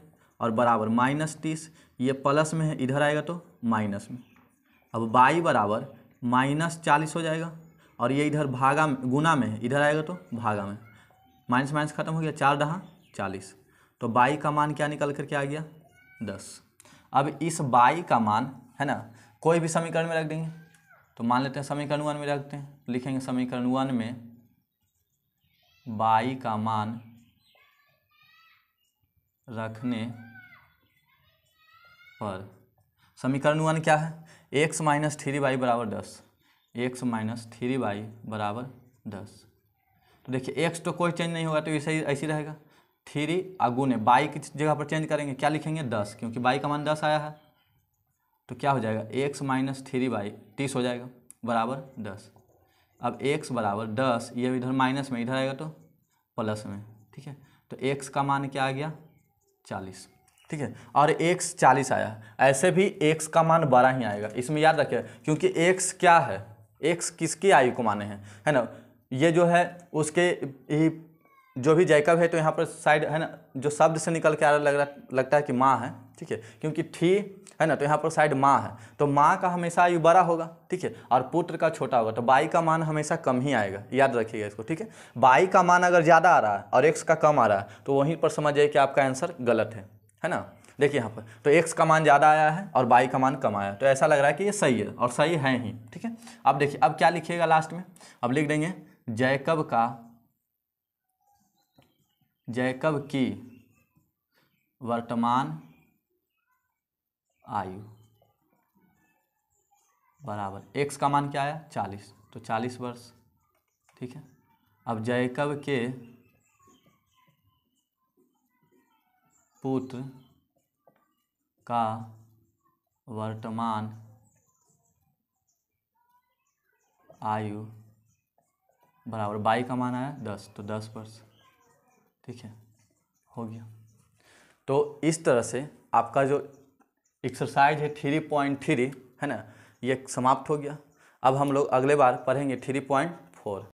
और बराबर माइनस तीस ये प्लस में है इधर आएगा तो माइनस में अब बाई बराबर माइनस चालीस हो जाएगा और ये इधर भागा में गुना में है इधर आएगा तो भागा में माइनस माइनस खत्म हो गया चार दहा चालीस तो बाई का मान क्या निकल करके आ गया दस अब इस बाई का मान है ना कोई भी समीकरण में रख देंगे तो मान लेते हैं समीकरण वन में रखते हैं लिखेंगे समीकरण वन में बाई का मान रखने पर समीकरण वन क्या है एक्स माइनस थ्री बाई बराबर दस एक्स माइनस थ्री बाई बराबर दस तो देखिए एक्स तो कोई चेंज नहीं होगा तो ऐसे ही ऐसे रहेगा थ्री और गुने बाई की जगह पर चेंज करेंगे क्या लिखेंगे दस क्योंकि बाई का मान दस आया है तो क्या हो जाएगा एक्स माइनस थ्री बाई तीस हो जाएगा बराबर दस अब एक्स बराबर दस ये इधर माइनस में इधर आएगा तो प्लस में ठीक है तो एक्स का मान क्या आ गया चालीस ठीक है और x चालीस आया ऐसे भी x का मान बारह ही आएगा इसमें याद रखिए क्योंकि x क्या है x किसकी आयु को माने हैं है ना ये जो है उसके ही जो भी जैकब है तो यहाँ पर साइड है ना जो शब्द से निकल के आ रहा लग रहा लगता है कि माँ है ठीक है क्योंकि ठी है ना तो यहाँ पर साइड माँ है तो माँ का हमेशा आयु बड़ा होगा ठीक है और पुत्र का छोटा होगा तो बाई का मान हमेशा कम ही आएगा याद रखिएगा इसको ठीक है बाई का मान अगर ज़्यादा आ रहा है और एक्स का कम आ रहा है तो वहीं पर समझ जाए कि आपका आंसर गलत है है ना देखिए यहाँ पर तो एक्स का मान ज़्यादा आया है और बाई का मान कम आया है तो ऐसा लग रहा है कि ये सही है और सही है ही ठीक है अब देखिए अब क्या लिखिएगा लास्ट में अब लिख देंगे जैकब का जैकब की वर्तमान आयु बराबर एक्स का मान क्या आया चालीस तो चालीस वर्ष ठीक है अब जैकब के पुत्र का वर्तमान आयु बराबर बाई का मान आया दस तो दस वर्ष ठीक है हो गया तो इस तरह से आपका जो एक्सरसाइज है थ्री पॉइंट थ्री है ना ये समाप्त हो गया अब हम लोग अगले बार पढ़ेंगे थ्री पॉइंट फोर